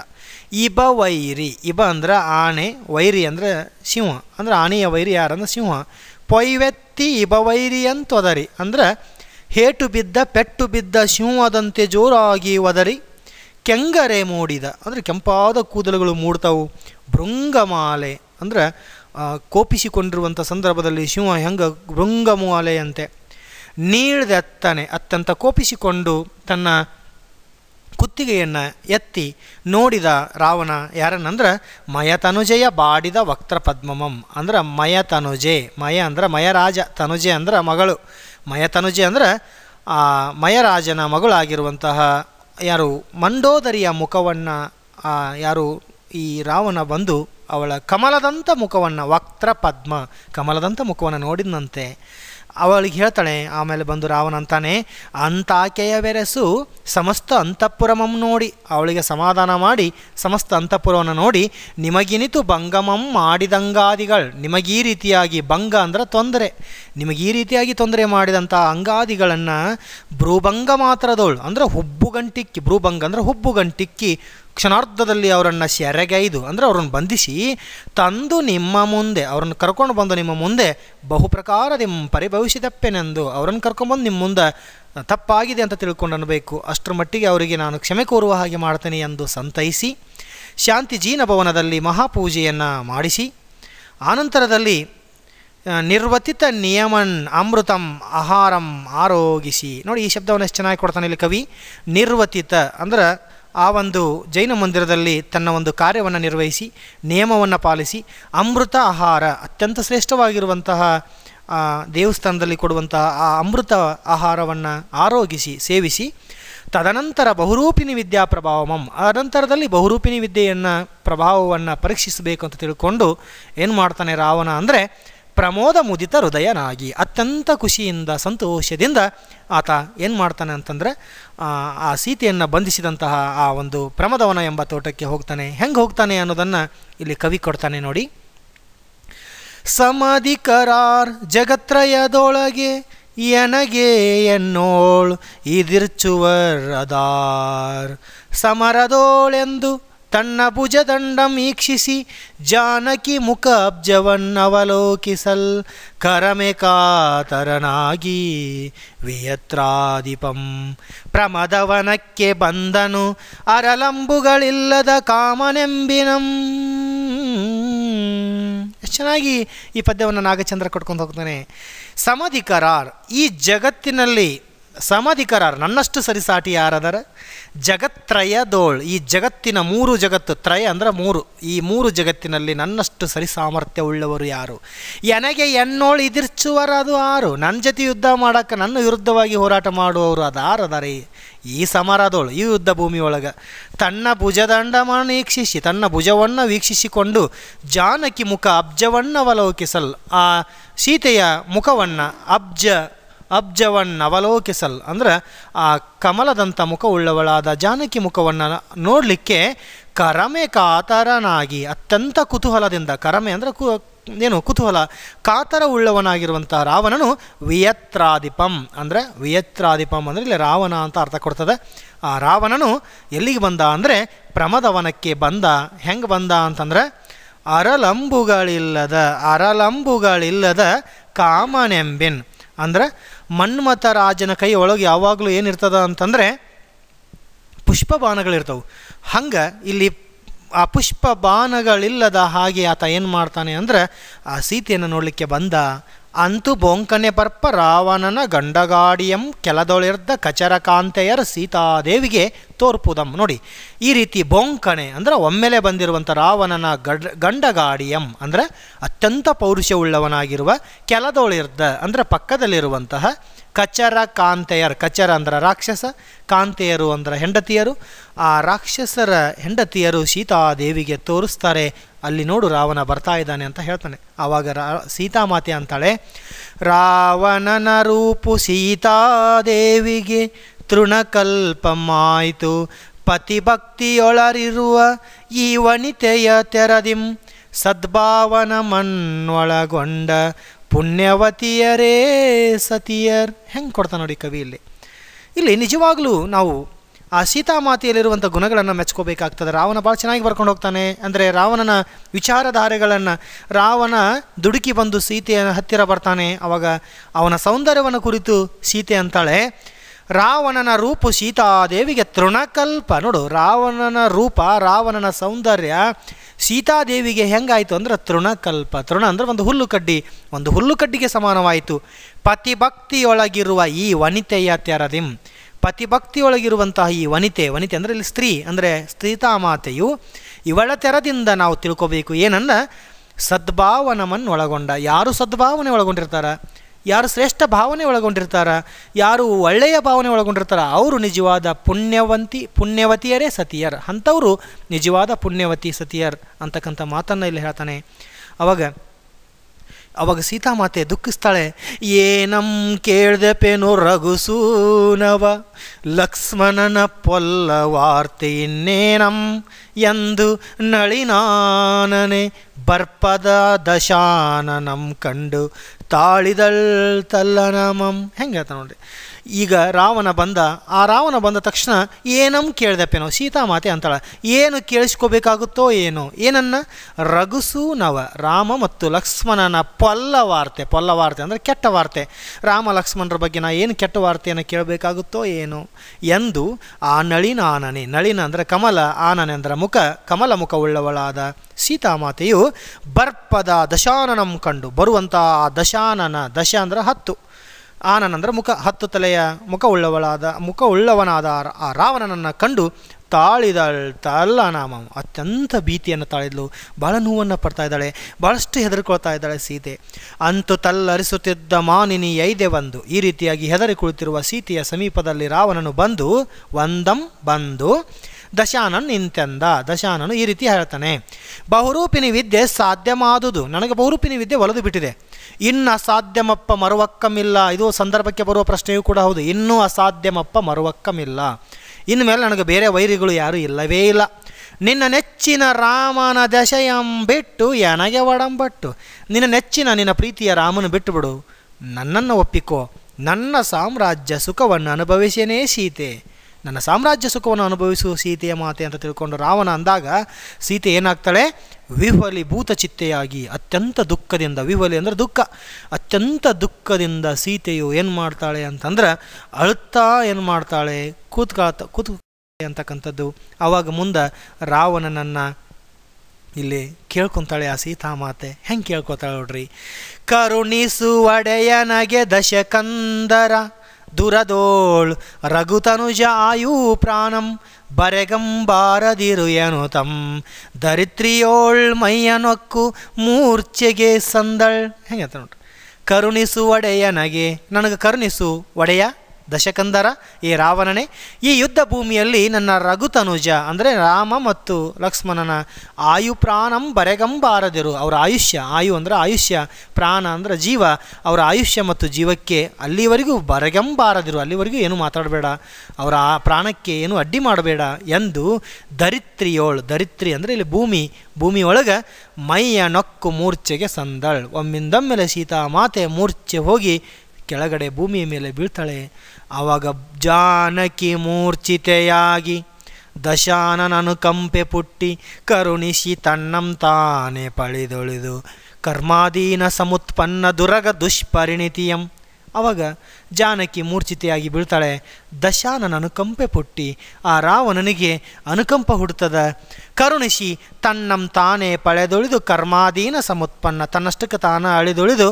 ಇಬ ವೈರಿ ಇಬ ಅಂದ್ರೆ ಆನೆ ವೈರಿ ಅಂದರೆ ಸಿಂಹ ಅಂದರೆ ಆನೆಯ ವೈರಿ ಯಾರಂದ್ರೆ ಸಿಂಹ ಪೊಯ್ವೆತ್ತಿ ಇಬ ವೈರಿ ಒದರಿ ಅಂದರೆ ಹೇಟು ಬಿದ್ದ ಪೆಟ್ಟು ಬಿದ್ದ ಸಿಂಹದಂತೆ ಜೋರಾಗಿ ಒದರಿ ಕೆಂಗರೆ ಮೂಡಿದ ಅಂದರೆ ಕೆಂಪಾದ ಕೂದಲುಗಳು ಮೂಡ್ತಾವು ಭೃಂಗಮಾಲೆ ಅಂದರೆ ಕೋಪಿಸಿಕೊಂಡಿರುವಂಥ ಸಂದರ್ಭದಲ್ಲಿ ಸಿಂಹ ಹೆಂಗೆ ಭೃಂಗಮಾಲೆಯಂತೆ ನೀಳ್ದೆತ್ತನೆ ಅತ್ಯಂತ ಕೋಪಿಸಿಕೊಂಡು ತನ್ನ ಕುತ್ತಿಗೆಯನ್ನು ಎತ್ತಿ ನೋಡಿದ ರಾವಣ ಯಾರನ್ನಂದ್ರೆ ಮಯತನುಜೆಯ ಬಾಡಿದ ವಕ್ತ್ರ ಪದ್ಮಮಂ ಅಂದ್ರೆ ಮಯತನುಜೆ ಮಯ ಅಂದ್ರೆ ಮಯರಾಜ ತನುಜೆ ಅಂದ್ರೆ ಮಗಳು ಮಯತನುಜೆ ಅಂದ್ರೆ ಮಯರಾಜನ ಮಗಳಾಗಿರುವಂತಹ ಯಾರು ಮಂಡೋದರಿಯ ಮುಖವನ್ನು ಯಾರು ಈ ರಾವಣ ಬಂದು ಅವಳ ಕಮಲದಂಥ ಮುಖವನ್ನು ವಕ್ತ್ರ ಪದ್ಮ ಕಮಲದಂಥ ಮುಖವನ್ನು ನೋಡಿದಂತೆ ಅವಳಿಗೆ ಹೇಳ್ತಾಳೆ ಆಮೇಲೆ ಬಂದು ರಾವಣ ಅಂತಾನೆ ಅಂತಾಕೆಯ ಬೆರೆಸು ಸಮಸ್ತ ಅಂತಃಪುರಮಂ ನೋಡಿ ಅವಳಿಗೆ ಸಮಾಧಾನ ಮಾಡಿ ಸಮಸ್ತ ಅಂತಃಪುರವನ್ನು ನೋಡಿ ನಿಮಗಿನಿತು ಭಂಗಮಂ ಮಾಡಿದಂಗಾದಿಗಳು ನಿಮಗೀ ರೀತಿಯಾಗಿ ಭಂಗ ಅಂದರೆ ತೊಂದರೆ ನಿಮಗೆ ಈ ರೀತಿಯಾಗಿ ತೊಂದರೆ ಮಾಡಿದಂಥ ಅಂಗಾದಿಗಳನ್ನು ಭ್ರೂಭಂಗ ಮಾತ್ರದವಳು ಅಂದರೆ ಹುಬ್ಬುಗಂಟಿಕ್ಕಿ ಭ್ರೂಭಂಗ ಅಂದರೆ ಹುಬ್ಬುಗಂಟಿಕ್ಕಿ ಕ್ಷಣಾರ್ಧದಲ್ಲಿ ಅವರನ್ನು ಸೆರೆಗೈದು ಅಂದರೆ ಅವರನ್ನು ಬಂಧಿಸಿ ತಂದು ನಿಮ್ಮ ಮುಂದೆ ಅವರನ್ನು ಕರ್ಕೊಂಡು ಬಂದು ನಿಮ್ಮ ಮುಂದೆ ಬಹುಪ್ರಕಾರ ನಿಮ್ಮ ಪರಿಭವಿಸಿದಪ್ಪೇನೆಂದು ಅವರನ್ನು ಬಂದು ನಿಮ್ಮ ಮುಂದೆ ತಪ್ಪಾಗಿದೆ ಅಂತ ತಿಳ್ಕೊಂಡು ಅನ್ನಬೇಕು ಅಷ್ಟರ ಮಟ್ಟಿಗೆ ಅವರಿಗೆ ನಾನು ಕ್ಷಮೆ ಕೋರುವ ಹಾಗೆ ಮಾಡ್ತೇನೆ ಎಂದು ಸಂತೈಸಿ ಶಾಂತಿ ಜೀನ ಭವನದಲ್ಲಿ ಮಹಾಪೂಜೆಯನ್ನು ಮಾಡಿಸಿ ಆನಂತರದಲ್ಲಿ ನಿರ್ವತಿತ ನಿಯಮನ್ ಅಮೃತಂ ಆಹಾರಂ ಆರೋಗಿಸಿ ನೋಡಿ ಈ ಶಬ್ದವನ್ನು ಎಷ್ಟು ಚೆನ್ನಾಗಿ ಕೊಡ್ತಾನೆ ಇಲ್ಲಿ ಕವಿ ನಿರ್ವತಿತ ಅಂದ್ರೆ ಆ ಒಂದು ಜೈನ ಮಂದಿರದಲ್ಲಿ ತನ್ನ ಒಂದು ಕಾರ್ಯವನ್ನು ನಿರ್ವಹಿಸಿ ನಿಯಮವನ್ನು ಪಾಲಿಸಿ ಅಮೃತ ಆಹಾರ ಅತ್ಯಂತ ಶ್ರೇಷ್ಠವಾಗಿರುವಂತಹ ದೇವಸ್ಥಾನದಲ್ಲಿ ಕೊಡುವಂತಹ ಆ ಅಮೃತ ಆಹಾರವನ್ನು ಆರೋಗಿಸಿ ಸೇವಿಸಿ ತದನಂತರ ಬಹುರೂಪಿಣಿ ವಿದ್ಯಾ ಪ್ರಭಾವಮ್ ಅನಂತರದಲ್ಲಿ ಬಹುರೂಪಿಣಿ ವಿದ್ಯೆಯನ್ನು ಪ್ರಭಾವವನ್ನು ಪರೀಕ್ಷಿಸಬೇಕು ಅಂತ ತಿಳ್ಕೊಂಡು ಏನು ಮಾಡ್ತಾನೆ ರಾವಣ ಅಂದರೆ ಪ್ರಮೋದ ಮುದಿತ ಹೃದಯನಾಗಿ ಅತ್ಯಂತ ಖುಷಿಯಿಂದ ಸಂತೋಷದಿಂದ ಆತ ಏನು ಮಾಡ್ತಾನೆ ಅಂತಂದರೆ ಆ ಸೀತೆಯನ್ನು ಬಂಧಿಸಿದಂತಹ ಆ ಒಂದು ಪ್ರಮದವನ ಎಂಬ ತೋಟಕ್ಕೆ ಹೋಗ್ತಾನೆ ಹೆಂಗೆ ಹೋಗ್ತಾನೆ ಅನ್ನೋದನ್ನು ಇಲ್ಲಿ ಕವಿ ಕೊಡ್ತಾನೆ ನೋಡಿ ಸಮಧಿ ಕರಾರ್ ಜಗತ್ರಯದೊಳಗೆ ಎನಗೆ ಎನ್ನೋಳ್ ಇದಿರ್ಚುವರದಾರ್ ಸಮರದೋಳೆಂದು ತನ್ನ ವೀಕ್ಷಿಸಿ ಜಾನಕಿ ಮುಖ ಅಬ್ಜವನ್ನವಲೋಕಿಸಲ್ ಕರಮೆ ಕಾತರನಾಗಿ ವಿಯತ್ರಾಧಿಪಂ ಪ್ರಮದವನಕ್ಕೆ ಬಂದನು ಅರಲಂಬುಗಳಿಲ್ಲದ ಕಾಮನೆಂಬಿನಂ ಎಷ್ಟು ಚೆನ್ನಾಗಿ ಈ ಪದ್ಯವನ್ನು ನಾಗಚಂದ್ರ ಕೊಟ್ಕೊಂಡು ಹೋಗ್ತಾನೆ ಸಮಧಿಕರಾರ್ ಈ ಜಗತ್ತಿನಲ್ಲಿ ಸಮಾಧಿಕರಾರು ನನ್ನಷ್ಟು ಸರಿಸಾಟಿ ಯಾರದರ ಜಗತ್ರಯದೋಳ್ ಈ ಜಗತ್ತಿನ ಮೂರು ಜಗತ್ತು ತ್ರಯ ಅಂದರೆ ಮೂರು ಈ ಮೂರು ಜಗತ್ತಿನಲ್ಲಿ ನನ್ನಷ್ಟು ಸರಿ ಸಾಮರ್ಥ್ಯ ಉಳ್ಳವರು ಯಾರು ಎನಗೆ ಎನ್ನೋಳು ಅದು ಆರು ನನ್ನ ಜೊತೆ ಯುದ್ಧ ಮಾಡೋಕ್ಕೆ ನನ್ನ ವಿರುದ್ಧವಾಗಿ ಹೋರಾಟ ಮಾಡುವವರು ಅದು ಆರದಾರೆ ಈ ಸಮರದೋಳು ಈ ಯುದ್ಧ ಭೂಮಿಯೊಳಗೆ ತನ್ನ ಭುಜದಂಡಮಾನ ವೀಕ್ಷಿಸಿ ತನ್ನ ಭುಜವನ್ನು ವೀಕ್ಷಿಸಿಕೊಂಡು ಜಾನಕಿ ಮುಖ ಅಬ್ಜವನ್ನು ಅವಲೋಕಿಸಲ್ ಆ ಸೀತೆಯ ಮುಖವನ್ನು ಅಬ್ಜ ಅಬ್ಜವನ್ ಅವಲೋಕಿಸಲ್ ಅಂದರೆ ಆ ಕಮಲದಂಥ ಮುಖವುಳ್ಳವಳಾದ ಜಾನಕಿ ಮುಖವನ್ನು ನೋಡಲಿಕ್ಕೆ ಕರಮೆ ಕಾತರನಾಗಿ ಅತ್ಯಂತ ಕುತೂಹಲದಿಂದ ಕರಮೆ ಅಂದರೆ ಕು ಏನು ಕುತೂಹಲ ಕಾತರ ಉಳ್ಳವನಾಗಿರುವಂಥ ರಾವಣನು ವಿಯತ್ರಾದಿಪಂ ಅಂದರೆ ವಿಯತ್ರಾಧಿಪಂ ಅಂದರೆ ಇಲ್ಲಿ ರಾವಣ ಅಂತ ಅರ್ಥ ಕೊಡ್ತದೆ ಆ ರಾವಣನು ಎಲ್ಲಿಗೆ ಬಂದ ಅಂದರೆ ಪ್ರಮದವನಕ್ಕೆ ಬಂದ ಹೆಂಗೆ ಬಂದ ಅಂತಂದರೆ ಅರಲಂಬುಗಳಿಲ್ಲದ ಅರಲಂಬುಗಳಿಲ್ಲದ ಕಾಮನೆಂಬಿನ್ ಅಂದರೆ ಮನ್ಮಥ ರಾಜನ ಕೈ ಒಳಗೆ ಯಾವಾಗಲೂ ಏನಿರ್ತದ ಅಂತಂದರೆ ಬಾಣಗಳಿರ್ತವೆ ಹಂಗೆ ಇಲ್ಲಿ ಆ ಪುಷ್ಪ ಬಾಣಗಳಿಲ್ಲದ ಹಾಗೆ ಆತ ಏನು ಮಾಡ್ತಾನೆ ಅಂದರೆ ಆ ಸೀತೆಯನ್ನು ನೋಡಲಿಕ್ಕೆ ಬಂದ ಅಂತು ಬೊಂಕನೆ ಪರ್ಪ ರಾವಣನ ಗಂಡಗಾಡಿಯಂ ಕೆಲದೊಳಿರ್ದ ಕಚರಕಾಂತೆಯರ ಸೀತಾದೇವಿಗೆ ತೋರ್ಪುದಂ ನೋಡಿ ಈ ರೀತಿ ಬೊಂಕಣೆ ಅಂದರೆ ಒಮ್ಮೆಲೆ ಬಂದಿರುವಂಥ ರಾವಣನ ಗಡ್ ಗಂಡಗಾಡಿಯಂ ಅಂದರೆ ಅತ್ಯಂತ ಪೌರುಷವುಳ್ಳವನಾಗಿರುವ ಕೆಲದೊಳಿರ್ದ ಅಂದರೆ ಪಕ್ಕದಲ್ಲಿರುವಂತಹ ಕಚರ ಕಾಂತೆಯರ್ ಕಚರ ಅಂದರೆ ರಾಕ್ಷಸ ಕಾಂತೆಯರು ಅಂದರೆ ಹೆಂಡತಿಯರು ಆ ರಾಕ್ಷಸರ ಹೆಂಡತಿಯರು ಸೀತಾದೇವಿಗೆ ತೋರಿಸ್ತಾರೆ ಅಲ್ಲಿ ನೋಡು ರಾವಣ ಬರ್ತಾ ಇದ್ದಾನೆ ಅಂತ ಹೇಳ್ತಾನೆ ಆವಾಗ ರಾ ಸೀತಾಮಾತೆ ಅಂತಾಳೆ ರಾವಣನ ರೂಪು ಸೀತಾದೇವಿಗೆ ತೃಣಕಲ್ಪಮಾಯಿತು ಪತಿಭಕ್ತಿಯೊಳರಿರುವ ಈ ವನಿತೆಯ ತೆರದಿಂ ಸದ್ಭಾವನ ಮಣ್ಣೊಳಗೊಂಡ ಪುಣ್ಯವತಿಯರೇ ಸತಿಯರ್ ಹೆಂಗೆ ಕೊಡ್ತಾನೆ ನೋಡಿ ಕವಿ ಇಲ್ಲಿ ಇಲ್ಲಿ ನಿಜವಾಗಲೂ ನಾವು ಆ ಸೀತಾಮಾತೆಯಲ್ಲಿರುವಂಥ ಗುಣಗಳನ್ನು ಮೆಚ್ಕೋಬೇಕಾಗ್ತದೆ ರಾವಣ ಭಾಳ ಚೆನ್ನಾಗಿ ಬರ್ಕೊಂಡು ಹೋಗ್ತಾನೆ ಅಂದರೆ ರಾವಣನ ವಿಚಾರಧಾರೆಗಳನ್ನು ರಾವಣ ದುಡುಕಿ ಬಂದು ಸೀತೆಯ ಹತ್ತಿರ ಬರ್ತಾನೆ ಅವಾಗ ಅವನ ಸೌಂದರ್ಯವನ್ನು ಕುರಿತು ಸೀತೆ ಅಂತಾಳೆ ರಾವಣನ ರೂಪು ಸೀತಾದೇವಿಗೆ ತೃಣಕಲ್ಪ ನೋಡು ರಾವಣನ ರೂಪ ರಾವಣನ ಸೌಂದರ್ಯ ಸೀತಾದೇವಿಗೆ ಹೆಂಗಾಯಿತು ಅಂದರೆ ತೃಣಕಲ್ಪ ತೃಣ ಅಂದರೆ ಒಂದು ಹುಲ್ಲು ಕಡ್ಡಿ ಒಂದು ಹುಲ್ಲು ಕಡ್ಡಿಗೆ ಸಮಾನವಾಯಿತು ಪತಿಭಕ್ತಿಯೊಳಗಿರುವ ಈ ವನಿತೆಯ ತೆರದಿಂ ಪತಿಭಕ್ತಿಯೊಳಗಿರುವಂತಹ ಈ ವನಿತೆ ವನಿತೆ ಅಂದರೆ ಇಲ್ಲಿ ಸ್ತ್ರೀ ಅಂದರೆ ಸ್ತ್ರೀತಾಮಾತೆಯು ಇವಳ ತೆರದಿಂದ ನಾವು ತಿಳ್ಕೋಬೇಕು ಏನಂದ್ರೆ ಸದ್ಭಾವನವನ್ನು ಒಳಗೊಂಡ ಯಾರು ಸದ್ಭಾವನೆ ಒಳಗೊಂಡಿರ್ತಾರ ಯಾರು ಶ್ರೇಷ್ಠ ಭಾವನೆ ಒಳಗೊಂಡಿರ್ತಾರ ಯಾರು ಒಳ್ಳೆಯ ಭಾವನೆ ಒಳಗೊಂಡಿರ್ತಾರ ಅವರು ನಿಜವಾದ ಪುಣ್ಯವಂತಿ ಪುಣ್ಯವತಿಯರೇ ಸತಿಯರ್ ಅಂಥವರು ನಿಜವಾದ ಪುಣ್ಯವತಿ ಸತಿಯರ್ ಅಂತಕ್ಕಂಥ ಮಾತನ್ನು ಇಲ್ಲಿ ಹೇಳ್ತಾನೆ ಅವಾಗ ಅವಾಗ ಸೀತಾಮಾತೆ ದುಃಖಿಸ್ತಾಳೆ ಏನಂ ಪೇನೋ ರಘುಸೂನವ ಲಕ್ಷ್ಮಣನ ಪೊಲ್ಲವಾರ್ತೆ ಇನ್ನೇನಂ ಎಂದು ನಳಿನಾನನೆ ಬರ್ಪದ ದಶಾನನಂ ಕಂಡು ತಾಳಿದಳ್ ತಲ್ಲನಮಂ ಹೆಂಗೆ ಹೇಳ್ತಾನೆ ಈಗ ರಾವಣ ಬಂದ ಆ ರಾವಣ ಬಂದ ತಕ್ಷಣ ಏನಂ ಸೀತಾ ಸೀತಾಮಾತೆ ಅಂತಾಳೆ ಏನು ಕೇಳಿಸ್ಕೋಬೇಕಾಗುತ್ತೋ ಏನು ಏನನ್ನ ನವ ರಾಮ ಮತ್ತು ಲಕ್ಷ್ಮಣನ ಪಲ್ಲವಾರ್ತೆ ಪಲ್ಲವಾರ್ತೆ ಅಂದರೆ ಕೆಟ್ಟ ವಾರ್ತೆ ರಾಮ ಲಕ್ಷ್ಮಣರ ಬಗ್ಗೆ ನಾ ಏನು ಕೆಟ್ಟ ವಾರ್ತೆಯನ್ನು ಕೇಳಬೇಕಾಗುತ್ತೋ ಏನು ಎಂದು ಆ ನಳಿನ ಆನನೆ ನಳಿನ ಅಂದರೆ ಕಮಲ ಆನನೆ ಅಂದರೆ ಮುಖ ಕಮಲ ಮುಖವುಳ್ಳವಳಾದ ಸೀತಾಮಾತೆಯು ಬರ್ಪದ ದಶಾನನಂ ಕಂಡು ಬರುವಂಥ ಆ ದಶಾನನ ದಶ ಅಂದರೆ ಹತ್ತು ಆನನಂದ್ರ ಮುಖ ಹತ್ತು ತಲೆಯ ಮುಖವುಳ್ಳವಳಾದ ಮುಖವುಳ್ಳವನಾದ ಆ ರಾವಣನನ್ನು ಕಂಡು ತಾಳಿದಳ ತಲ್ಲ ನಾಮ ಅತ್ಯಂತ ಭೀತಿಯನ್ನು ತಾಳಿದ್ಲು ಬಹಳ ನೋವನ್ನು ಪಡ್ತಾ ಇದ್ದಾಳೆ ಬಹಳಷ್ಟು ಹೆದರ್ಕೊಳ್ತಾ ಇದ್ದಾಳೆ ಸೀತೆ ಅಂತು ತಲ್ಲರಿಸುತ್ತಿದ್ದ ಮಾನಿನಿ ಐದೆ ಬಂದು ಈ ರೀತಿಯಾಗಿ ಹೆದರಿ ಕುಳಿತಿರುವ ಸೀತೆಯ ಸಮೀಪದಲ್ಲಿ ರಾವಣನು ಬಂದು ಒಂದಂ ಬಂದು ದಶಾನನ್ ನಿಂತೆಂದ ದಶಾನನು ಈ ರೀತಿ ಹೇಳ್ತಾನೆ ಬಹುರೂಪಿನಿ ವಿದ್ಯೆ ಮಾದುದು ನನಗೆ ಬಹುರೂಪಿನಿ ವಿದ್ಯೆ ಒಲದು ಬಿಟ್ಟಿದೆ ಇನ್ನು ಅಸಾಧ್ಯಮಪ್ಪ ಮರುವಕ್ಕಮಿಲ್ಲ ಇದು ಸಂದರ್ಭಕ್ಕೆ ಬರುವ ಪ್ರಶ್ನೆಯೂ ಕೂಡ ಹೌದು ಇನ್ನೂ ಅಸಾಧ್ಯಮಪ್ಪ ಮರುವಕ್ಕಮಿಲ್ಲ ಇನ್ಮೇಲೆ ನನಗೆ ಬೇರೆ ವೈರಿಗಳು ಯಾರೂ ಇಲ್ಲವೇ ಇಲ್ಲ ನಿನ್ನ ನೆಚ್ಚಿನ ರಾಮನ ದಶಯಂ ಬಿಟ್ಟು ಎನಗೆ ಒಡಂಬಟ್ಟು ನಿನ್ನ ನೆಚ್ಚಿನ ನಿನ್ನ ಪ್ರೀತಿಯ ರಾಮನ ಬಿಟ್ಟುಬಿಡು ನನ್ನನ್ನು ಒಪ್ಪಿಕೋ ನನ್ನ ಸಾಮ್ರಾಜ್ಯ ಸುಖವನ್ನು ಅನುಭವಿಸೇನೇ ಸೀತೆ ನನ್ನ ಸಾಮ್ರಾಜ್ಯ ಸುಖವನ್ನು ಅನುಭವಿಸು ಸೀತೆಯ ಮಾತೆ ಅಂತ ತಿಳ್ಕೊಂಡು ರಾವಣ ಅಂದಾಗ ಸೀತೆ ಏನಾಗ್ತಾಳೆ ವಿಹ್ವಲಿ ಚಿತ್ತೆಯಾಗಿ ಅತ್ಯಂತ ದುಃಖದಿಂದ ವಿಹ್ವಲಿ ಅಂದರೆ ದುಃಖ ಅತ್ಯಂತ ದುಃಖದಿಂದ ಸೀತೆಯು ಏನು ಮಾಡ್ತಾಳೆ ಅಂತಂದ್ರೆ ಅಳುತ್ತಾ ಏನು ಮಾಡ್ತಾಳೆ ಕೂತ್ಕಾತ ಕೂತ್ ಅಂತಕ್ಕಂಥದ್ದು ಆವಾಗ ಮುಂದೆ ರಾವಣನನ್ನು ಇಲ್ಲಿ ಕೇಳ್ಕೊತಾಳೆ ಆ ಸೀತಾಮಾತೆ ಹೆಂಗೆ ಕೇಳ್ಕೊತಾಳೆ ನೋಡ್ರಿ ಕರುಣಿಸು ಒಡೆಯನಗೆ ದಶಕಂದರ ದುರದೋಳ್ ರಘುತನುಜ ಆಯು ಪ್ರಾಣಂ ಬರೆಗಂಬಾರದಿರುಯನು ತಂ ದರಿತ್ರಿಯೋಳ್ ಮೈಯನೊಕ್ಕು ಮೂರ್ಛೆಗೆ ಸಂದಳ್ ಹೆಂಗೆ ನೋಡ್ರಿ ಕರುಣಿಸು ಒಡೆಯನಗೆ ನನಗೆ ಕರುಣಿಸು ಒಡೆಯ ದಶಕಂದರ ಈ ರಾವಣನೇ ಈ ಯುದ್ಧ ಭೂಮಿಯಲ್ಲಿ ನನ್ನ ರಘುತನುಜ ಅಂದರೆ ರಾಮ ಮತ್ತು ಲಕ್ಷ್ಮಣನ ಆಯು ಪ್ರಾಣಂ ಬರೆಗಂಬಾರದಿರು ಅವರ ಆಯುಷ್ಯ ಆಯು ಅಂದರೆ ಆಯುಷ್ಯ ಪ್ರಾಣ ಅಂದರೆ ಜೀವ ಅವರ ಆಯುಷ್ಯ ಮತ್ತು ಜೀವಕ್ಕೆ ಅಲ್ಲಿವರೆಗೂ ಬರೆಗಂಬಾರದಿರು ಅಲ್ಲಿವರೆಗೂ ಏನು ಮಾತಾಡಬೇಡ ಅವರ ಆ ಪ್ರಾಣಕ್ಕೆ ಏನು ಅಡ್ಡಿ ಮಾಡಬೇಡ ಎಂದು ದರಿತ್ರಿಯೋಳು ದರಿತ್ರಿ ಅಂದರೆ ಇಲ್ಲಿ ಭೂಮಿ ಭೂಮಿಯೊಳಗೆ ಮೈಯ ನೊಕ್ಕು ಮೂರ್ಛೆಗೆ ಸಂದಳ್ ಒಮ್ಮಿಂದೊಮ್ಮೆಲೆ ಸೀತಾ ಮಾತೆ ಮೂರ್ಛೆ ಹೋಗಿ ಕೆಳಗಡೆ ಭೂಮಿಯ ಮೇಲೆ ಬೀಳ್ತಾಳೆ ಆವಾಗ ಜಾನಕಿ ಮೂರ್ಛಿತೆಯಾಗಿ ದಶಾನನನು ಕಂಪೆ ಪುಟ್ಟಿ ಕರುಣಿಸಿ ತನ್ನಂ ತಾನೇ ಪಳಿದೊಳಿದು ಕರ್ಮಾಧೀನ ಸಮುತ್ಪನ್ನ ದುರಗ ದುಷ್ಪರಿಣಿತಿಯಂ ಅವಾಗ ಜಾನಕಿ ಮೂರ್ಛಿತೆಯಾಗಿ ಬೀಳ್ತಾಳೆ ದಶಾನನ ಅನುಕಂಪೆ ಪುಟ್ಟಿ ಆ ರಾವಣನಿಗೆ ಅನುಕಂಪ ಹುಡ್ತದ ಕರುಣಿಸಿ ತನ್ನಂ ತಾನೇ ಪಳೆದೊಳಿದು ಕರ್ಮಾಧೀನ ಸಮುತ್ಪನ್ನ ತನ್ನಷ್ಟಕ್ಕೆ ತಾನ ಅಳಿದೊಳಿದು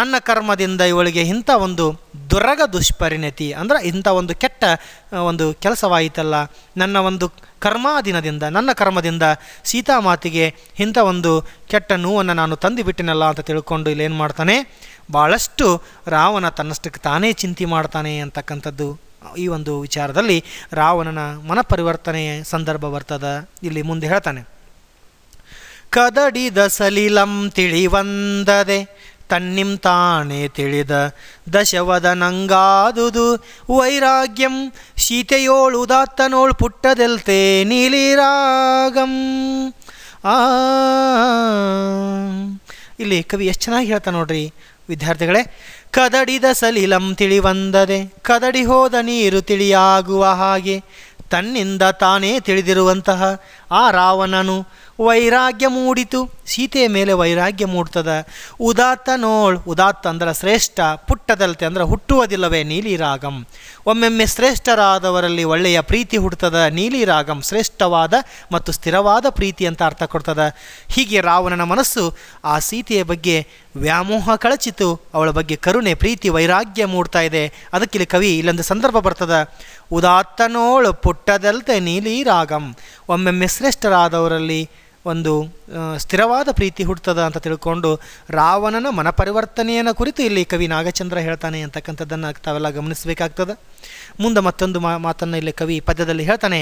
ನನ್ನ ಕರ್ಮದಿಂದ ಇವಳಿಗೆ ಇಂಥ ಒಂದು ದುರಗ ದುಷ್ಪರಿಣತಿ ಅಂದರೆ ಇಂಥ ಒಂದು ಕೆಟ್ಟ ಒಂದು ಕೆಲಸವಾಯಿತಲ್ಲ ನನ್ನ ಒಂದು ಕರ್ಮಾಧೀನದಿಂದ ನನ್ನ ಕರ್ಮದಿಂದ ಸೀತಾಮಾತಿಗೆ ಇಂಥ ಒಂದು ಕೆಟ್ಟ ನೋವನ್ನು ನಾನು ಬಿಟ್ಟಿನಲ್ಲ ಅಂತ ತಿಳ್ಕೊಂಡು ಇಲ್ಲೇನು ಮಾಡ್ತಾನೆ ಭಾಳಷ್ಟು ರಾವಣ ತನ್ನಷ್ಟಕ್ಕೆ ತಾನೇ ಚಿಂತೆ ಮಾಡ್ತಾನೆ ಅಂತಕ್ಕಂಥದ್ದು ಈ ಒಂದು ವಿಚಾರದಲ್ಲಿ ರಾವಣನ ಮನಪರಿವರ್ತನೆ ಸಂದರ್ಭ ಬರ್ತದ ಇಲ್ಲಿ ಮುಂದೆ ಹೇಳ್ತಾನೆ ಕದಡಿದ ಸಲೀಲಂ ತಿಳಿವಂದದೆ ತನ್ನಿಂ ತಾನೇ ತಿಳಿದ ದಶವದ ನಂಗಾದುದು ವೈರಾಗ್ಯಂ ಶೀತೆಯೋಳು ದಾತ್ತನೋಳು ಪುಟ್ಟದೆಲ್ತೆ ನೀಲಿರಾಗಂ ಇಲ್ಲಿ ಕವಿ ಎಷ್ಟು ಚೆನ್ನಾಗಿ ಹೇಳ್ತಾನೆ ನೋಡ್ರಿ ವಿದ್ಯಾರ್ಥಿಗಳೇ ಕದಡಿದ ಸಲಿಲಂ ತಿಳಿವಂದದೆ ಕದಡಿ ಹೋದ ನೀರು ತಿಳಿಯಾಗುವ ಹಾಗೆ ತನ್ನಿಂದ ತಾನೇ ತಿಳಿದಿರುವಂತಹ ಆ ರಾವಣನು ವೈರಾಗ್ಯ ಮೂಡಿತು ಸೀತೆಯ ಮೇಲೆ ವೈರಾಗ್ಯ ಮೂಡ್ತದ ಉದಾತ್ತ ನೋಳ್ ಉದಾತ್ತ ಅಂದ್ರೆ ಶ್ರೇಷ್ಠ ಪುಟ್ಟದಲ್ತೆ ಅಂದ್ರೆ ಹುಟ್ಟುವುದಿಲ್ಲವೇ ನೀಲಿ ರಾಗಂ ಒಮ್ಮೆಮ್ಮೆ ಶ್ರೇಷ್ಠರಾದವರಲ್ಲಿ ಒಳ್ಳೆಯ ಪ್ರೀತಿ ಹುಡ್ತದ ನೀಲಿ ರಾಗಂ ಶ್ರೇಷ್ಠವಾದ ಮತ್ತು ಸ್ಥಿರವಾದ ಪ್ರೀತಿ ಅಂತ ಅರ್ಥ ಕೊಡ್ತದ ಹೀಗೆ ರಾವಣನ ಮನಸ್ಸು ಆ ಸೀತೆಯ ಬಗ್ಗೆ ವ್ಯಾಮೋಹ ಕಳಚಿತು ಅವಳ ಬಗ್ಗೆ ಕರುಣೆ ಪ್ರೀತಿ ವೈರಾಗ್ಯ ಮೂಡ್ತಾ ಇದೆ ಅದಕ್ಕಿಲ್ಲಿ ಕವಿ ಇಲ್ಲೊಂದು ಸಂದರ್ಭ ಬರ್ತದ ಉದಾತ್ತನೋಳು ಪುಟ್ಟದಲ್ತೆ ನೀಲಿ ರಾಗಂ ಒಮ್ಮೆಮ್ಮೆ ಶ್ರೇಷ್ಠರಾದವರಲ್ಲಿ ಒಂದು ಸ್ಥಿರವಾದ ಪ್ರೀತಿ ಹುಡ್ತದ ಅಂತ ತಿಳ್ಕೊಂಡು ರಾವಣನ ಮನಪರಿವರ್ತನೆಯನ್ನು ಕುರಿತು ಇಲ್ಲಿ ಕವಿ ನಾಗಚಂದ್ರ ಹೇಳ್ತಾನೆ ಅಂತಕ್ಕಂಥದ್ದನ್ನು ತಾವೆಲ್ಲ ಗಮನಿಸಬೇಕಾಗ್ತದೆ ಮುಂದೆ ಮತ್ತೊಂದು ಮಾತನ್ನು ಇಲ್ಲಿ ಕವಿ ಪದ್ಯದಲ್ಲಿ ಹೇಳ್ತಾನೆ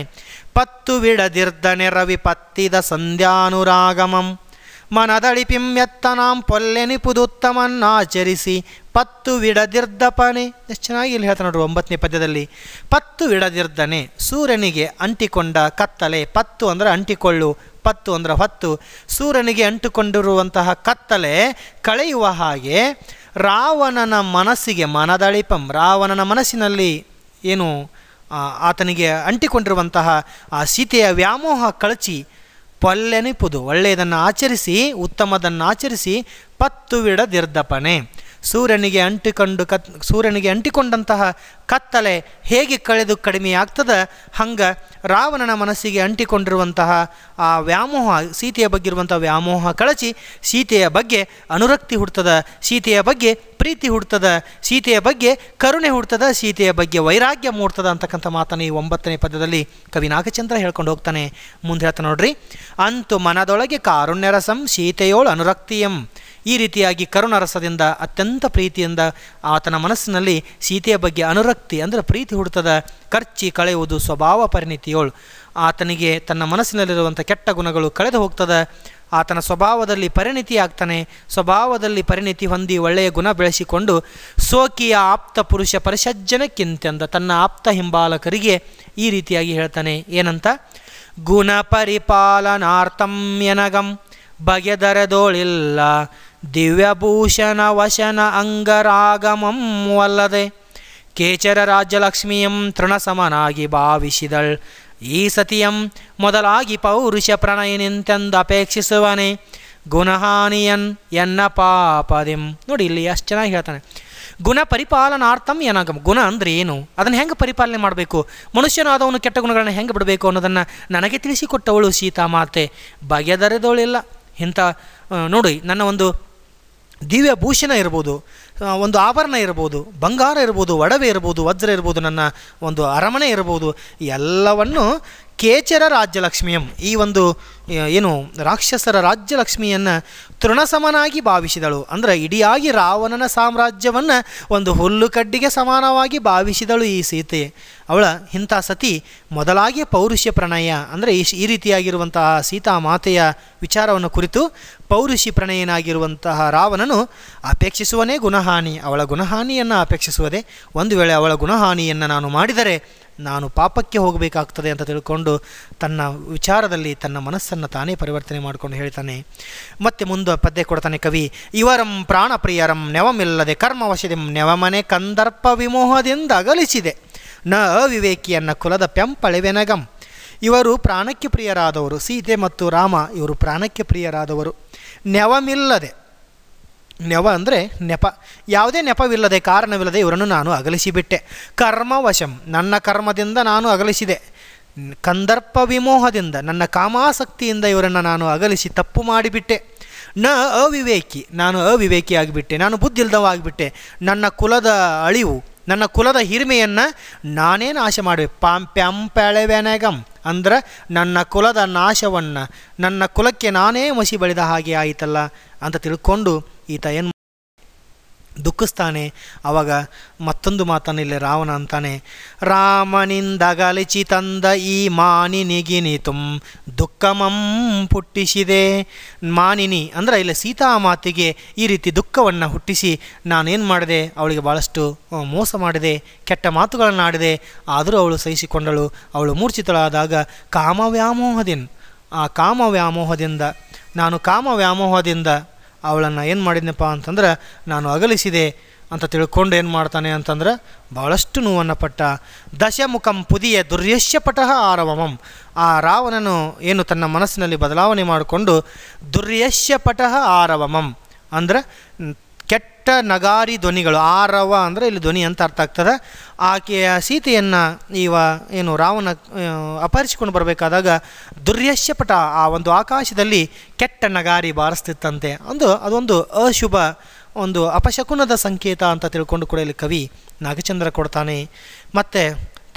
ಪತ್ತು ವಿಡದಿರ್ದನೆ ರವಿ ಪತ್ತಿದ ಸಂಧ್ಯಾನುರಾಗಮಂ ಮನದಳಿಪಿಂ ಮನದಳಿಪಿಮ್ಯತ್ತನಾಂ ಪೊಲ್ಲೆನಿಪುದುತ್ತಮನ್ನಾಚರಿಸಿ ಪತ್ತು ವಿಡದಿರ್ದಪನೆ ಎಷ್ಟು ಚೆನ್ನಾಗಿ ಇಲ್ಲಿ ಹೇಳ್ತಾನೆ ನೋಡ್ರಿ ಒಂಬತ್ತನೇ ಪದ್ಯದಲ್ಲಿ ಪತ್ತು ವಿಡದಿರ್ದನೆ ಸೂರ್ಯನಿಗೆ ಅಂಟಿಕೊಂಡ ಕತ್ತಲೆ ಪತ್ತು ಅಂದರೆ ಅಂಟಿಕೊಳ್ಳು ಇಪ್ಪತ್ತು ಅಂದರೆ ಹತ್ತು ಸೂರ್ಯನಿಗೆ ಅಂಟುಕೊಂಡಿರುವಂತಹ ಕತ್ತಲೆ ಕಳೆಯುವ ಹಾಗೆ ರಾವಣನ ಮನಸ್ಸಿಗೆ ಮನದಳಿಪಂ ರಾವಣನ ಮನಸ್ಸಿನಲ್ಲಿ ಏನು ಆತನಿಗೆ ಅಂಟಿಕೊಂಡಿರುವಂತಹ ಆ ಸೀತೆಯ ವ್ಯಾಮೋಹ ಕಳಚಿ ಪಲ್ಲೆನಿಪುದು ಒಳ್ಳೆಯದನ್ನು ಆಚರಿಸಿ ಉತ್ತಮದನ್ನು ಆಚರಿಸಿ ಪತ್ತು ವಿಡದಿರ್ದಪನೆ ಸೂರ್ಯನಿಗೆ ಅಂಟಿಕೊಂಡು ಕತ್ ಸೂರ್ಯನಿಗೆ ಅಂಟಿಕೊಂಡಂತಹ ಕತ್ತಲೆ ಹೇಗೆ ಕಳೆದು ಆಗ್ತದ ಹಂಗೆ ರಾವಣನ ಮನಸ್ಸಿಗೆ ಅಂಟಿಕೊಂಡಿರುವಂತಹ ಆ ವ್ಯಾಮೋಹ ಸೀತೆಯ ಬಗ್ಗೆ ಇರುವಂಥ ವ್ಯಾಮೋಹ ಕಳಚಿ ಸೀತೆಯ ಬಗ್ಗೆ ಅನುರಕ್ತಿ ಹುಡ್ತದ ಸೀತೆಯ ಬಗ್ಗೆ ಪ್ರೀತಿ ಹುಡ್ತದ ಸೀತೆಯ ಬಗ್ಗೆ ಕರುಣೆ ಹುಡ್ತದ ಸೀತೆಯ ಬಗ್ಗೆ ವೈರಾಗ್ಯ ಮೂಡ್ತದ ಅಂತಕ್ಕಂಥ ಮಾತನ್ನು ಈ ಒಂಬತ್ತನೇ ಪದ್ಯದಲ್ಲಿ ಕವಿ ನಾಗಚಂದ್ರ ಹೇಳ್ಕೊಂಡು ಹೋಗ್ತಾನೆ ಮುಂದೆ ಹೇಳ್ತಾನೆ ನೋಡ್ರಿ ಅಂತು ಮನದೊಳಗೆ ಕಾರುಣ್ಯರಸಂ ಸೀತೆಯೋಳು ಅನುರಕ್ತಿಯಂ ಈ ರೀತಿಯಾಗಿ ಕರುಣರಸದಿಂದ ಅತ್ಯಂತ ಪ್ರೀತಿಯಿಂದ ಆತನ ಮನಸ್ಸಿನಲ್ಲಿ ಸೀತೆಯ ಬಗ್ಗೆ ಅನುರಕ್ತಿ ಅಂದರೆ ಪ್ರೀತಿ ಹುಡುತದ ಖರ್ಚಿ ಕಳೆಯುವುದು ಸ್ವಭಾವ ಪರಿಣಿತಿಯೋಳು ಆತನಿಗೆ ತನ್ನ ಮನಸ್ಸಿನಲ್ಲಿರುವಂಥ ಕೆಟ್ಟ ಗುಣಗಳು ಕಳೆದು ಹೋಗ್ತದೆ ಆತನ ಸ್ವಭಾವದಲ್ಲಿ ಪರಿಣಿತಿ ಆಗ್ತಾನೆ ಸ್ವಭಾವದಲ್ಲಿ ಪರಿಣಿತಿ ಹೊಂದಿ ಒಳ್ಳೆಯ ಗುಣ ಬೆಳೆಸಿಕೊಂಡು ಸೋಕಿಯ ಆಪ್ತ ಪುರುಷ ಪರಿಸಜ್ಜನಕ್ಕಿಂತೆಂದ ತನ್ನ ಆಪ್ತ ಹಿಂಬಾಲಕರಿಗೆ ಈ ರೀತಿಯಾಗಿ ಹೇಳ್ತಾನೆ ಏನಂತ ಗುಣ ಪರಿಪಾಲನಾರ್ಥಂ ಎನಗಂ ಬಗೆದರೆದೋಳಿಲ್ಲ ದಿವ್ಯಭೂಷಣ ವಶನ ಅಂಗರಾಗಮಂ ವಲ್ಲದೆ ಕೇಚರ ರಾಜ್ಯಲಕ್ಷ್ಮಿಯಂ ತೃಣಸಮನಾಗಿ ಭಾವಿಸಿದಳ್ ಈ ಸತಿಯಂ ಮೊದಲಾಗಿ ಪೌರುಷ ಪ್ರಣಯನಿಂತೆಂದು ಅಪೇಕ್ಷಿಸುವನೆ ಗುಣಹಾನಿಯನ್ ಎನ್ನ ಪಾಪದಿಂ ನೋಡಿ ಇಲ್ಲಿ ಅಷ್ಟು ಚೆನ್ನಾಗಿ ಹೇಳ್ತಾನೆ ಗುಣ ಪರಿಪಾಲನಾರ್ಥಂ ಏನಾಗಮ್ ಗುಣ ಅಂದರೆ ಏನು ಅದನ್ನು ಹೆಂಗೆ ಪರಿಪಾಲನೆ ಮಾಡಬೇಕು ಮನುಷ್ಯನಾದವನು ಕೆಟ್ಟ ಗುಣಗಳನ್ನು ಹೆಂಗೆ ಬಿಡಬೇಕು ಅನ್ನೋದನ್ನು ನನಗೆ ತಿಳಿಸಿಕೊಟ್ಟವಳು ಸೀತಾ ಮಾತೆ ಬಗೆದರೆದವಳಿಲ್ಲ ಇಂಥ ನೋಡಿ ನನ್ನ ಒಂದು ದಿವ್ಯ ಭೂಷಣ ಇರ್ಬೋದು ಒಂದು ಆಭರಣ ಇರ್ಬೋದು ಬಂಗಾರ ಇರ್ಬೋದು ಒಡವೆ ಇರ್ಬೋದು ವಜ್ರ ಇರ್ಬೋದು ನನ್ನ ಒಂದು ಅರಮನೆ ಇರ್ಬೋದು ಎಲ್ಲವನ್ನು ಕೇಚರ ರಾಜ್ಯಲಕ್ಷ್ಮಿಯಂ ಈ ಒಂದು ಏನು ರಾಕ್ಷಸರ ರಾಜ್ಯಲಕ್ಷ್ಮಿಯನ್ನು ತೃಣಸಮನಾಗಿ ಭಾವಿಸಿದಳು ಅಂದರೆ ಇಡಿಯಾಗಿ ರಾವಣನ ಸಾಮ್ರಾಜ್ಯವನ್ನು ಒಂದು ಹುಲ್ಲು ಕಡ್ಡಿಗೆ ಸಮಾನವಾಗಿ ಭಾವಿಸಿದಳು ಈ ಸೀತೆ ಅವಳ ಇಂಥ ಸತಿ ಮೊದಲಾಗಿ ಪೌರುಷ್ಯ ಪ್ರಣಯ ಅಂದರೆ ಈ ಈ ರೀತಿಯಾಗಿರುವಂತಹ ಸೀತಾ ಮಾತೆಯ ವಿಚಾರವನ್ನು ಕುರಿತು ಪೌರುಷಿ ಪ್ರಣಯನಾಗಿರುವಂತಹ ರಾವಣನು ಅಪೇಕ್ಷಿಸುವನೇ ಗುಣಹಾನಿ ಅವಳ ಗುಣಹಾನಿಯನ್ನು ಅಪೇಕ್ಷಿಸುವುದೇ ಒಂದು ವೇಳೆ ಅವಳ ಗುಣಹಾನಿಯನ್ನು ನಾನು ಮಾಡಿದರೆ ನಾನು ಪಾಪಕ್ಕೆ ಹೋಗಬೇಕಾಗ್ತದೆ ಅಂತ ತಿಳ್ಕೊಂಡು ತನ್ನ ವಿಚಾರದಲ್ಲಿ ತನ್ನ ಮನಸ್ಸನ್ನು ತಾನೇ ಪರಿವರ್ತನೆ ಮಾಡಿಕೊಂಡು ಹೇಳ್ತಾನೆ ಮತ್ತೆ ಮುಂದೆ ಪದ್ಯ ಕೊಡ್ತಾನೆ ಕವಿ ಇವರಂ ಪ್ರಾಣಪ್ರಿಯರಂ ನೆವಮಿಲ್ಲದೆ ಕರ್ಮವಶದೆಂ ನೆವಮನೆ ಕಂದರ್ಪ ವಿಮೋಹದಿಂದ ಅಗಲಿಸಿದೆ ನ ಅವಿವೇಕಿಯನ್ನ ಕುಲದ ಪೆಂಪಳೆವೆನಗಂ ಇವರು ಪ್ರಾಣಕ್ಕೆ ಪ್ರಿಯರಾದವರು ಸೀತೆ ಮತ್ತು ರಾಮ ಇವರು ಪ್ರಾಣಕ್ಕೆ ಪ್ರಿಯರಾದವರು ನೆವಮಿಲ್ಲದೆ ನೆವ ಅಂದರೆ ನೆಪ ಯಾವುದೇ ನೆಪವಿಲ್ಲದೆ ಕಾರಣವಿಲ್ಲದೆ ಇವರನ್ನು ನಾನು ಅಗಲಿಸಿಬಿಟ್ಟೆ ಕರ್ಮವಶಂ ನನ್ನ ಕರ್ಮದಿಂದ ನಾನು ಅಗಲಿಸಿದೆ ಕಂದರ್ಪ ವಿಮೋಹದಿಂದ ನನ್ನ ಕಾಮಾಸಕ್ತಿಯಿಂದ ಇವರನ್ನು ನಾನು ಅಗಲಿಸಿ ತಪ್ಪು ಮಾಡಿಬಿಟ್ಟೆ ನ ಅವಿವೇಕಿ ನಾನು ಅವಿವೇಕಿ ಆಗಿಬಿಟ್ಟೆ ನಾನು ಬುದ್ಧಿಲ್ದವಾಗಿಬಿಟ್ಟೆ ನನ್ನ ಕುಲದ ಅಳಿವು ನನ್ನ ಕುಲದ ಹಿರಿಮೆಯನ್ನು ನಾನೇ ನಾಶ ಮಾಡುವೆ ಪಾಂ ಪ್ಯಾಂ ಪ್ಯಾಳೆವೆನೆಗಂ ಅಂದ್ರೆ ನನ್ನ ಕುಲದ ನಾಶವನ್ನು ನನ್ನ ಕುಲಕ್ಕೆ ನಾನೇ ಮಸಿ ಬಳಿದ ಹಾಗೆ ಆಯಿತಲ್ಲ ಅಂತ ತಿಳ್ಕೊಂಡು ಈತ ಏನು ದುಃಖಿಸ್ತಾನೆ ಆವಾಗ ಮತ್ತೊಂದು ಮಾತನ್ನು ಇಲ್ಲಿ ರಾವಣ ಅಂತಾನೆ ರಾಮನಿಂದ ಗಲಿಚಿ ತಂದ ಈ ತುಂ ದುಃಖಮಂ ಪುಟ್ಟಿಸಿದೆ ಮಾನಿನಿ ಅಂದರೆ ಇಲ್ಲಿ ಸೀತಾ ಮಾತಿಗೆ ಈ ರೀತಿ ದುಃಖವನ್ನು ಹುಟ್ಟಿಸಿ ನಾನೇನು ಮಾಡಿದೆ ಅವಳಿಗೆ ಭಾಳಷ್ಟು ಮೋಸ ಮಾಡಿದೆ ಕೆಟ್ಟ ಮಾತುಗಳನ್ನು ಆಡಿದೆ ಆದರೂ ಅವಳು ಸಹಿಸಿಕೊಂಡಳು ಅವಳು ಮೂರ್ಛಿತಳಾದಾಗ ಕಾಮವ್ಯಾಮೋಹದಿನ್ ಆ ಕಾಮ ವ್ಯಾಮೋಹದಿಂದ ನಾನು ಕಾಮ ವ್ಯಾಮೋಹದಿಂದ ಅವಳನ್ನು ಏನು ಮಾಡಿದ್ನಪ್ಪ ಅಂತಂದ್ರೆ ನಾನು ಅಗಲಿಸಿದೆ ಅಂತ ತಿಳ್ಕೊಂಡು ಏನು ಮಾಡ್ತಾನೆ ಅಂತಂದ್ರೆ ಭಾಳಷ್ಟು ನೋವನ್ನು ಪಟ್ಟ ದಶಮುಖಂ ಪುದಿಯ ದುರ್ಯಶ್ಯಪಟಃ ಆರವಮಂ ಆ ರಾವಣನು ಏನು ತನ್ನ ಮನಸ್ಸಿನಲ್ಲಿ ಬದಲಾವಣೆ ಮಾಡಿಕೊಂಡು ದುರ್ಯಶ್ಯಪಟಃ ಆರವಮಂ ಅಂದರೆ ಕೆಟ್ಟ ನಗಾರಿ ಧ್ವನಿಗಳು ಆರವ ಅಂದರೆ ಇಲ್ಲಿ ಧ್ವನಿ ಅಂತ ಅರ್ಥ ಆಗ್ತದೆ ಆಕೆಯ ಸೀತೆಯನ್ನು ಈವ ಏನು ರಾವಣ ಅಪಹರಿಸಿಕೊಂಡು ಬರಬೇಕಾದಾಗ ದುರ್ಯಶ್ಯಪಟ ಆ ಒಂದು ಆಕಾಶದಲ್ಲಿ ಕೆಟ್ಟ ನಗಾರಿ ಬಾರಿಸ್ತಿತ್ತಂತೆ ಅಂದು ಅದೊಂದು ಅಶುಭ ಒಂದು ಅಪಶಕುನದ ಸಂಕೇತ ಅಂತ ತಿಳ್ಕೊಂಡು ಕೂಡ ಇಲ್ಲಿ ಕವಿ ನಾಗಚಂದ್ರ ಕೊಡ್ತಾನೆ ಮತ್ತು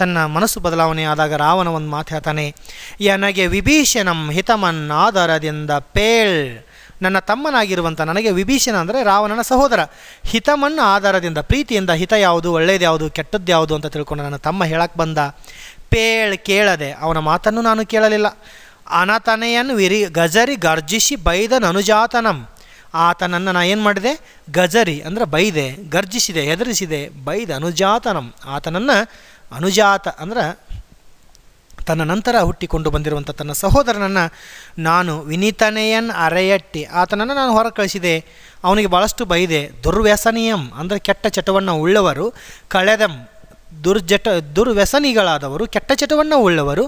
ತನ್ನ ಮನಸ್ಸು ಬದಲಾವಣೆ ಆದಾಗ ರಾವಣ ಒಂದು ಮಾತು ಹೇಳ್ತಾನೆ ಯನಗೆ ವಿಭೀಷಣಂ ಆಧಾರದಿಂದ ಪೇಳ್ ನನ್ನ ತಮ್ಮನಾಗಿರುವಂಥ ನನಗೆ ವಿಭೀಷಣ ಅಂದರೆ ರಾವಣನ ಸಹೋದರ ಹಿತಮನ್ನು ಆಧಾರದಿಂದ ಪ್ರೀತಿಯಿಂದ ಹಿತ ಯಾವುದು ಒಳ್ಳೆಯದು ಯಾವುದು ಕೆಟ್ಟದ್ದು ಯಾವುದು ಅಂತ ತಿಳ್ಕೊಂಡು ನನ್ನ ತಮ್ಮ ಹೇಳಕ್ಕೆ ಬಂದ ಪೇಳ್ ಕೇಳದೆ ಅವನ ಮಾತನ್ನು ನಾನು ಕೇಳಲಿಲ್ಲ ಅನತನೆಯನ್ನು ವಿರಿ ಗಜರಿ ಗರ್ಜಿಸಿ ಬೈದ ನನುಜಾತನಂ ಆತನನ್ನು ನಾನು ಏನು ಮಾಡಿದೆ ಗಜರಿ ಅಂದರೆ ಬೈದೆ ಗರ್ಜಿಸಿದೆ ಹೆದರಿಸಿದೆ ಬೈದ ಅನುಜಾತನಂ ಆತನನ್ನು ಅನುಜಾತ ಅಂದರೆ ತನ್ನ ನಂತರ ಹುಟ್ಟಿಕೊಂಡು ಬಂದಿರುವಂಥ ತನ್ನ ಸಹೋದರನನ್ನು ನಾನು ವಿನೀತನೆಯನ್ ಅರೆಯಟ್ಟಿ ಆತನನ್ನು ನಾನು ಹೊರ ಕಳಿಸಿದೆ ಅವನಿಗೆ ಭಾಳಷ್ಟು ಬೈದೆ ದುರ್ವ್ಯಸನೀಯಂ ಅಂದರೆ ಕೆಟ್ಟ ಚಟವನ್ನು ಉಳ್ಳವರು ಕಳೆದಂ ದುರ್ಜಟ ದುರ್ವ್ಯಸನಿಗಳಾದವರು ಕೆಟ್ಟ ಚಟವನ್ನು ಉಳ್ಳವರು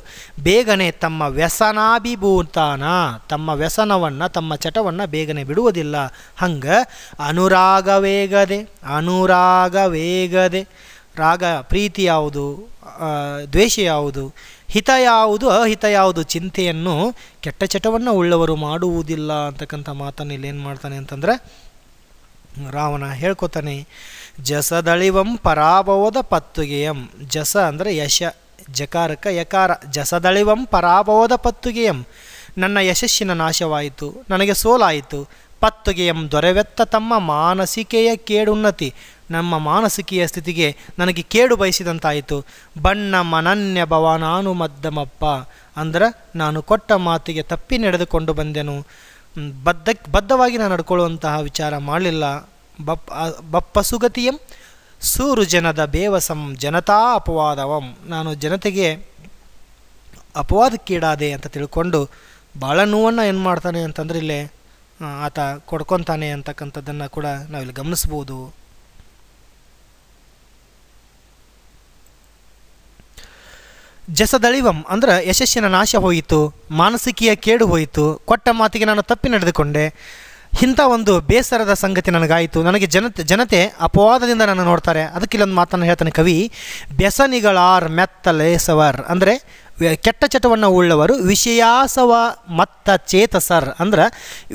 ಬೇಗನೆ ತಮ್ಮ ವ್ಯಸನಾಭಿಭೂತಾನ ತಮ್ಮ ವ್ಯಸನವನ್ನು ತಮ್ಮ ಚಟವನ್ನು ಬೇಗನೆ ಬಿಡುವುದಿಲ್ಲ ಹಂಗೆ ಅನುರಾಗವೇಗದೆ ಅನುರಾಗವೇಗದೆ ರಾಗ ಪ್ರೀತಿ ಯಾವುದು ದ್ವೇಷ ಯಾವುದು ಹಿತ ಯಾವುದು ಅಹಿತ ಯಾವುದು ಚಿಂತೆಯನ್ನು ಕೆಟ್ಟ ಚಟವನ್ನು ಉಳ್ಳವರು ಮಾಡುವುದಿಲ್ಲ ಅಂತಕ್ಕಂಥ ಮಾತನ್ನು ಏನು ಮಾಡ್ತಾನೆ ಅಂತಂದರೆ ರಾವಣ ಹೇಳ್ಕೊತಾನೆ ಜಸದಳಿವಂ ಪರಾಭವದ ಪತ್ತುಗೆಯಂ ಜಸ ಅಂದರೆ ಯಶ ಜಕಾರಕ ಯಕಾರ ಜಸದಳಿವಂ ಪರಾಭವದ ಪತ್ತುಗೆಯಂ ನನ್ನ ಯಶಸ್ಸಿನ ನಾಶವಾಯಿತು ನನಗೆ ಸೋಲಾಯಿತು ಪತ್ತುಗೆಯಂ ದೊರೆವೆತ್ತ ತಮ್ಮ ಮಾನಸಿಕೆಯ ಕೇಡುನ್ನತಿ ನಮ್ಮ ಮಾನಸಿಕೀಯ ಸ್ಥಿತಿಗೆ ನನಗೆ ಕೇಡು ಬಯಸಿದಂತಾಯಿತು ಬಣ್ಣ ಮನನ್ಯ ಭವ ನಾನು ಮದ್ದಮಪ್ಪ ಅಂದ್ರೆ ನಾನು ಕೊಟ್ಟ ಮಾತಿಗೆ ತಪ್ಪಿ ನಡೆದುಕೊಂಡು ಬಂದೆನು ಬದ್ಧಕ್ಕೆ ಬದ್ಧವಾಗಿ ನಾನು ನಡ್ಕೊಳ್ಳುವಂತಹ ವಿಚಾರ ಮಾಡಲಿಲ್ಲ ಬಪ್ ಬಪ್ಪ ಸುಗತಿಯಂ ಸೂರು ಜನದ ಬೇವಸಂ ಜನತಾ ಅಪವಾದವಂ ನಾನು ಜನತೆಗೆ ಅಪವಾದಕ್ಕೀಡಾದೆ ಅಂತ ತಿಳ್ಕೊಂಡು ಭಾಳ ನೋವನ್ನು ಏನು ಮಾಡ್ತಾನೆ ಅಂತಂದ್ರೆ ಇಲ್ಲೇ ಆತ ಕೊಡ್ಕೊತಾನೆ ಅಂತಕ್ಕಂಥದ್ದನ್ನು ಕೂಡ ನಾವಿಲ್ಲಿ ಗಮನಿಸ್ಬೋದು ಜಸದಳಿವಂ ಅಂದರೆ ಯಶಸ್ಸಿನ ನಾಶ ಹೋಯಿತು ಮಾನಸಿಕೀಯ ಕೇಡು ಹೋಯಿತು ಕೊಟ್ಟ ಮಾತಿಗೆ ನಾನು ತಪ್ಪಿ ನಡೆದುಕೊಂಡೆ ಇಂಥ ಒಂದು ಬೇಸರದ ಸಂಗತಿ ನನಗಾಯಿತು ನನಗೆ ಜನತೆ ಜನತೆ ಅಪವಾದದಿಂದ ನಾನು ನೋಡ್ತಾರೆ ಅದಕ್ಕೆ ಮಾತನ್ನು ಹೇಳ್ತಾನೆ ಕವಿ ಬೆಸನಿಗಳಾರ್ ಮೆತ್ತಲೇಸವರ್ ಅಂದರೆ ಕೆಟ್ಟ ಚಟವನ್ನು ಉಳ್ಳವರು ವಿಷಯಾಸವ ಮತ್ತ ಚೇತಸರ್ ಅಂದ್ರೆ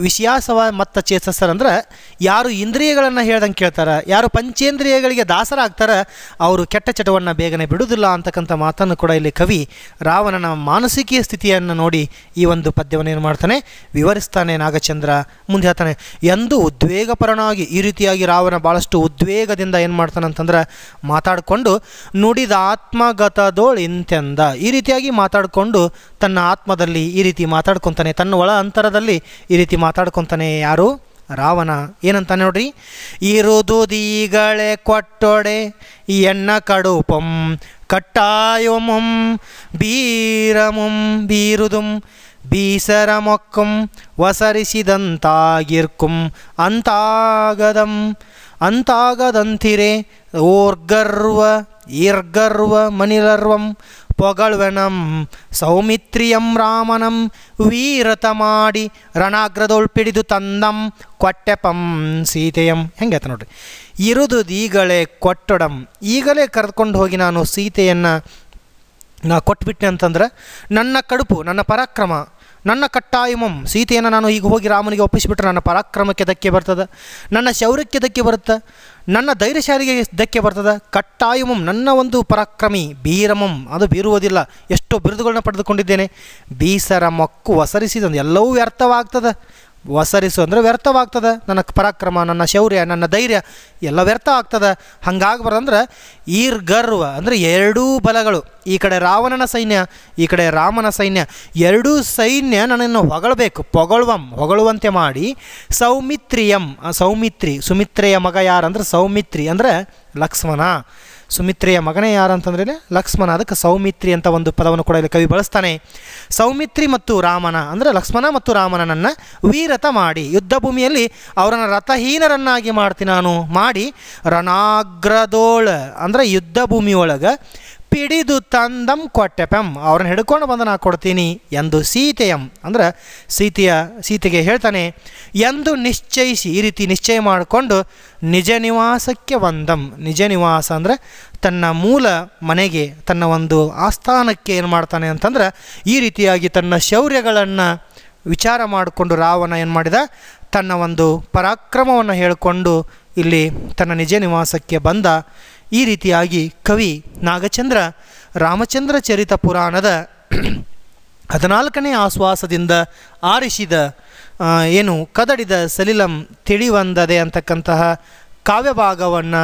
ವಿಷಯಾಸವ ಮತ್ತ ಚೇತಸರ್ ಅಂದ್ರೆ ಯಾರು ಇಂದ್ರಿಯಗಳನ್ನು ಹೇಳ್ದಂಗೆ ಕೇಳ್ತಾರೆ ಯಾರು ಪಂಚೇಂದ್ರಿಯಗಳಿಗೆ ದಾಸರಾಗ್ತಾರೆ ಅವರು ಕೆಟ್ಟ ಚಟವನ್ನು ಬೇಗನೆ ಬಿಡುವುದಿಲ್ಲ ಅಂತಕ್ಕಂಥ ಮಾತನ್ನು ಕೂಡ ಇಲ್ಲಿ ಕವಿ ರಾವಣನ ಮಾನಸಿಕೀಯ ಸ್ಥಿತಿಯನ್ನು ನೋಡಿ ಈ ಒಂದು ಪದ್ಯವನ್ನು ಏನು ಮಾಡ್ತಾನೆ ವಿವರಿಸ್ತಾನೆ ನಾಗಚಂದ್ರ ಮುಂದೆ ಹೇಳ್ತಾನೆ ಎಂದು ಉದ್ವೇಗಪರನಾಗಿ ಈ ರೀತಿಯಾಗಿ ರಾವಣ ಭಾಳಷ್ಟು ಉದ್ವೇಗದಿಂದ ಏನು ಮಾಡ್ತಾನೆ ಅಂತಂದ್ರೆ ಮಾತಾಡಿಕೊಂಡು ಆತ್ಮಗತದೋಳ್ ಇಂತೆಂದ ಈ ರೀತಿಯಾಗಿ ಮಾತಾಡಿಕೊಂಡು ತನ್ನ ಆತ್ಮದಲ್ಲಿ ಈ ರೀತಿ ಮಾತಾಡ್ಕೊತಾನೆ ತನ್ನ ಒಳ ಅಂತರದಲ್ಲಿ ಈ ರೀತಿ ಮಾತಾಡ್ಕೊತಾನೆ ಯಾರು ರಾವಣ ಏನಂತ ನೋಡ್ರಿ ದೀಗಳೆ ಕೊಟ್ಟೊಡೆ ಎಣ್ಣ ಕಡುಪಂ ಕಟ್ಟಾಯೊಮಂ ಬೀರಮಂ ಬೀರುದುಂ ಮೊಕ್ಕಂ ವಸರಿಸಿದಂತಾಗಿರ್ಕುಂ ಅಂತಾಗದಂ ಅಂತಾಗದಂತಿರೆ ಓರ್ಗರ್ವ ಈರ್ಗರ್ವ ಮನಿಲರ್ವಂ ಪೊಗಳುವೆನಂ ಸೌಮಿತ್ರಿಯಂ ರಾಮನಂ ವೀರತ ಮಾಡಿ ರಣಾಗ್ರದೊಳ್ಪಿಡಿದು ತಂದಂ ಕೊಟ್ಟೆಪಂ ಸೀತೆಯಂ ಹೆಂಗೆ ಆಯ್ತು ನೋಡ್ರಿ ಇರುದು ಈಗಲೇ ಕೊಟ್ಟಡಂ ಈಗಲೇ ಕರೆದುಕೊಂಡು ಹೋಗಿ ನಾನು ಸೀತೆಯನ್ನು ನಾ ಕೊಟ್ಬಿಟ್ಟೆ ಅಂತಂದ್ರೆ ನನ್ನ ಕಡುಪು ನನ್ನ ಪರಾಕ್ರಮ ನನ್ನ ಕಟ್ಟಾಯಮಂ ಸೀತೆಯನ್ನು ನಾನು ಈಗ ಹೋಗಿ ರಾಮನಿಗೆ ಒಪ್ಪಿಸಿಬಿಟ್ರೆ ನನ್ನ ಪರಾಕ್ರಮಕ್ಕೆ ಧಕ್ಕೆ ಬರ್ತದೆ ನನ್ನ ಶೌರ್ಯಕ್ಕೆ ಧಕ್ಕೆ ಬರುತ್ತೆ ನನ್ನ ಧೈರ್ಯಶಾಲಿಗೆ ಧಕ್ಕೆ ಬರ್ತದೆ ಕಟ್ಟಾಯಮಂ ನನ್ನ ಒಂದು ಪರಾಕ್ರಮಿ ಬೀರಮಂ ಅದು ಬೀರುವುದಿಲ್ಲ ಎಷ್ಟೋ ಬಿರುದುಗಳನ್ನ ಪಡೆದುಕೊಂಡಿದ್ದೇನೆ ಬೀಸರ ಮಕ್ಕು ಒಸರಿಸಿದಂದು ಎಲ್ಲವೂ ವ್ಯರ್ಥವಾಗ್ತದೆ ವಸರಿಸು ಅಂದರೆ ವ್ಯರ್ಥವಾಗ್ತದೆ ನನ್ನ ಪರಾಕ್ರಮ ನನ್ನ ಶೌರ್ಯ ನನ್ನ ಧೈರ್ಯ ಎಲ್ಲ ವ್ಯರ್ಥ ಆಗ್ತದೆ ಹಂಗಾಗ್ಬಾರ್ದಂದ್ರೆ ಈರ್ ಗರ್ವ ಅಂದರೆ ಎರಡೂ ಬಲಗಳು ಈ ಕಡೆ ರಾವಣನ ಸೈನ್ಯ ಈ ಕಡೆ ರಾಮನ ಸೈನ್ಯ ಎರಡೂ ಸೈನ್ಯ ನನ್ನನ್ನು ಹೊಗಳಬೇಕು ಪೊಗಳುವಂ ಹೊಗಳುವಂತೆ ಮಾಡಿ ಸೌಮಿತ್ರಿಯಂ ಸೌಮಿತ್ರಿ ಸುಮಿತ್ರೆಯ ಮಗ ಯಾರಂದ್ರೆ ಸೌಮಿತ್ರಿ ಅಂದರೆ ಲಕ್ಷ್ಮಣ ಸುಮಿತ್ರೆಯ ಮಗನೇ ಯಾರಂತಂದ್ರೆ ಲಕ್ಷ್ಮಣ ಅದಕ್ಕೆ ಸೌಮಿತ್ರಿ ಅಂತ ಒಂದು ಪದವನ್ನು ಕೂಡ ಇಲ್ಲಿ ಕವಿ ಬಳಸ್ತಾನೆ ಸೌಮಿತ್ರಿ ಮತ್ತು ರಾಮನ ಅಂದರೆ ಲಕ್ಷ್ಮಣ ಮತ್ತು ರಾಮನನ್ನು ವೀರಥ ಮಾಡಿ ಯುದ್ಧ ಭೂಮಿಯಲ್ಲಿ ಅವರನ್ನು ರಥಹೀನರನ್ನಾಗಿ ಮಾಡ್ತೀನಿ ನಾನು ಮಾಡಿ ರಣಾಗ್ರದೋಳ ಅಂದರೆ ಯುದ್ಧ ಭೂಮಿಯೊಳಗೆ ಪಿಡಿದು ತಂದಂ ಕೊಟ್ಟೆಪೆಂ ಅವ್ರನ್ನ ಹಿಡ್ಕೊಂಡು ಬಂದು ನಾ ಕೊಡ್ತೀನಿ ಎಂದು ಸೀತೆಯಂ ಅಂದರೆ ಸೀತೆಯ ಸೀತೆಗೆ ಹೇಳ್ತಾನೆ ಎಂದು ನಿಶ್ಚಯಿಸಿ ಈ ರೀತಿ ನಿಶ್ಚಯ ಮಾಡಿಕೊಂಡು ನಿಜ ನಿವಾಸಕ್ಕೆ ಬಂದಂ ನಿಜ ನಿವಾಸ ಅಂದರೆ ತನ್ನ ಮೂಲ ಮನೆಗೆ ತನ್ನ ಒಂದು ಆಸ್ಥಾನಕ್ಕೆ ಏನು ಮಾಡ್ತಾನೆ ಅಂತಂದ್ರೆ ಈ ರೀತಿಯಾಗಿ ತನ್ನ ಶೌರ್ಯಗಳನ್ನು ವಿಚಾರ ಮಾಡಿಕೊಂಡು ರಾವಣ ಏನು ಮಾಡಿದ ತನ್ನ ಒಂದು ಪರಾಕ್ರಮವನ್ನು ಹೇಳಿಕೊಂಡು ಇಲ್ಲಿ ತನ್ನ ನಿಜ ನಿವಾಸಕ್ಕೆ ಬಂದ ಈ ರೀತಿಯಾಗಿ ಕವಿ ನಾಗಚಂದ್ರ ರಾಮಚಂದ್ರ ಚರಿತ ಪುರಾಣದ ಹದಿನಾಲ್ಕನೇ ಆಶ್ವಾಸದಿಂದ ಆರಿಸಿದ ಏನು ಕದಡಿದ ಸಲಿಲಂ ತಿಳಿವಂದದೆ ಅಂತಕ್ಕಂತಹ ಕಾವ್ಯಭಾಗವನ್ನು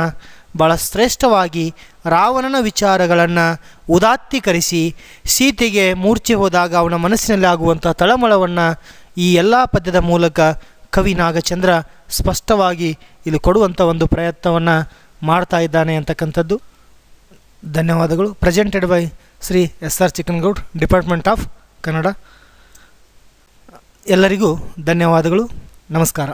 ಬಹಳ ಶ್ರೇಷ್ಠವಾಗಿ ರಾವಣನ ವಿಚಾರಗಳನ್ನು ಉದಾತ್ತೀಕರಿಸಿ ಸೀತೆಗೆ ಮೂರ್ಛೆ ಹೋದಾಗ ಅವನ ಮನಸ್ಸಿನಲ್ಲಿ ಆಗುವಂಥ ತಳಮಳವನ್ನು ಈ ಎಲ್ಲ ಪದ್ಯದ ಮೂಲಕ ಕವಿ ನಾಗಚಂದ್ರ ಸ್ಪಷ್ಟವಾಗಿ ಇಲ್ಲಿ ಕೊಡುವಂಥ ಒಂದು ಪ್ರಯತ್ನವನ್ನು ಮಾಡ್ತಾ ಇದ್ದಾನೆ ಅಂತಕ್ಕಂಥದ್ದು ಧನ್ಯವಾದಗಳು presented by Shri S R Chikkanagoud department of Kannada ಎಲ್ಲರಿಗೂ ಧನ್ಯವಾದಗಳು ನಮಸ್ಕಾರ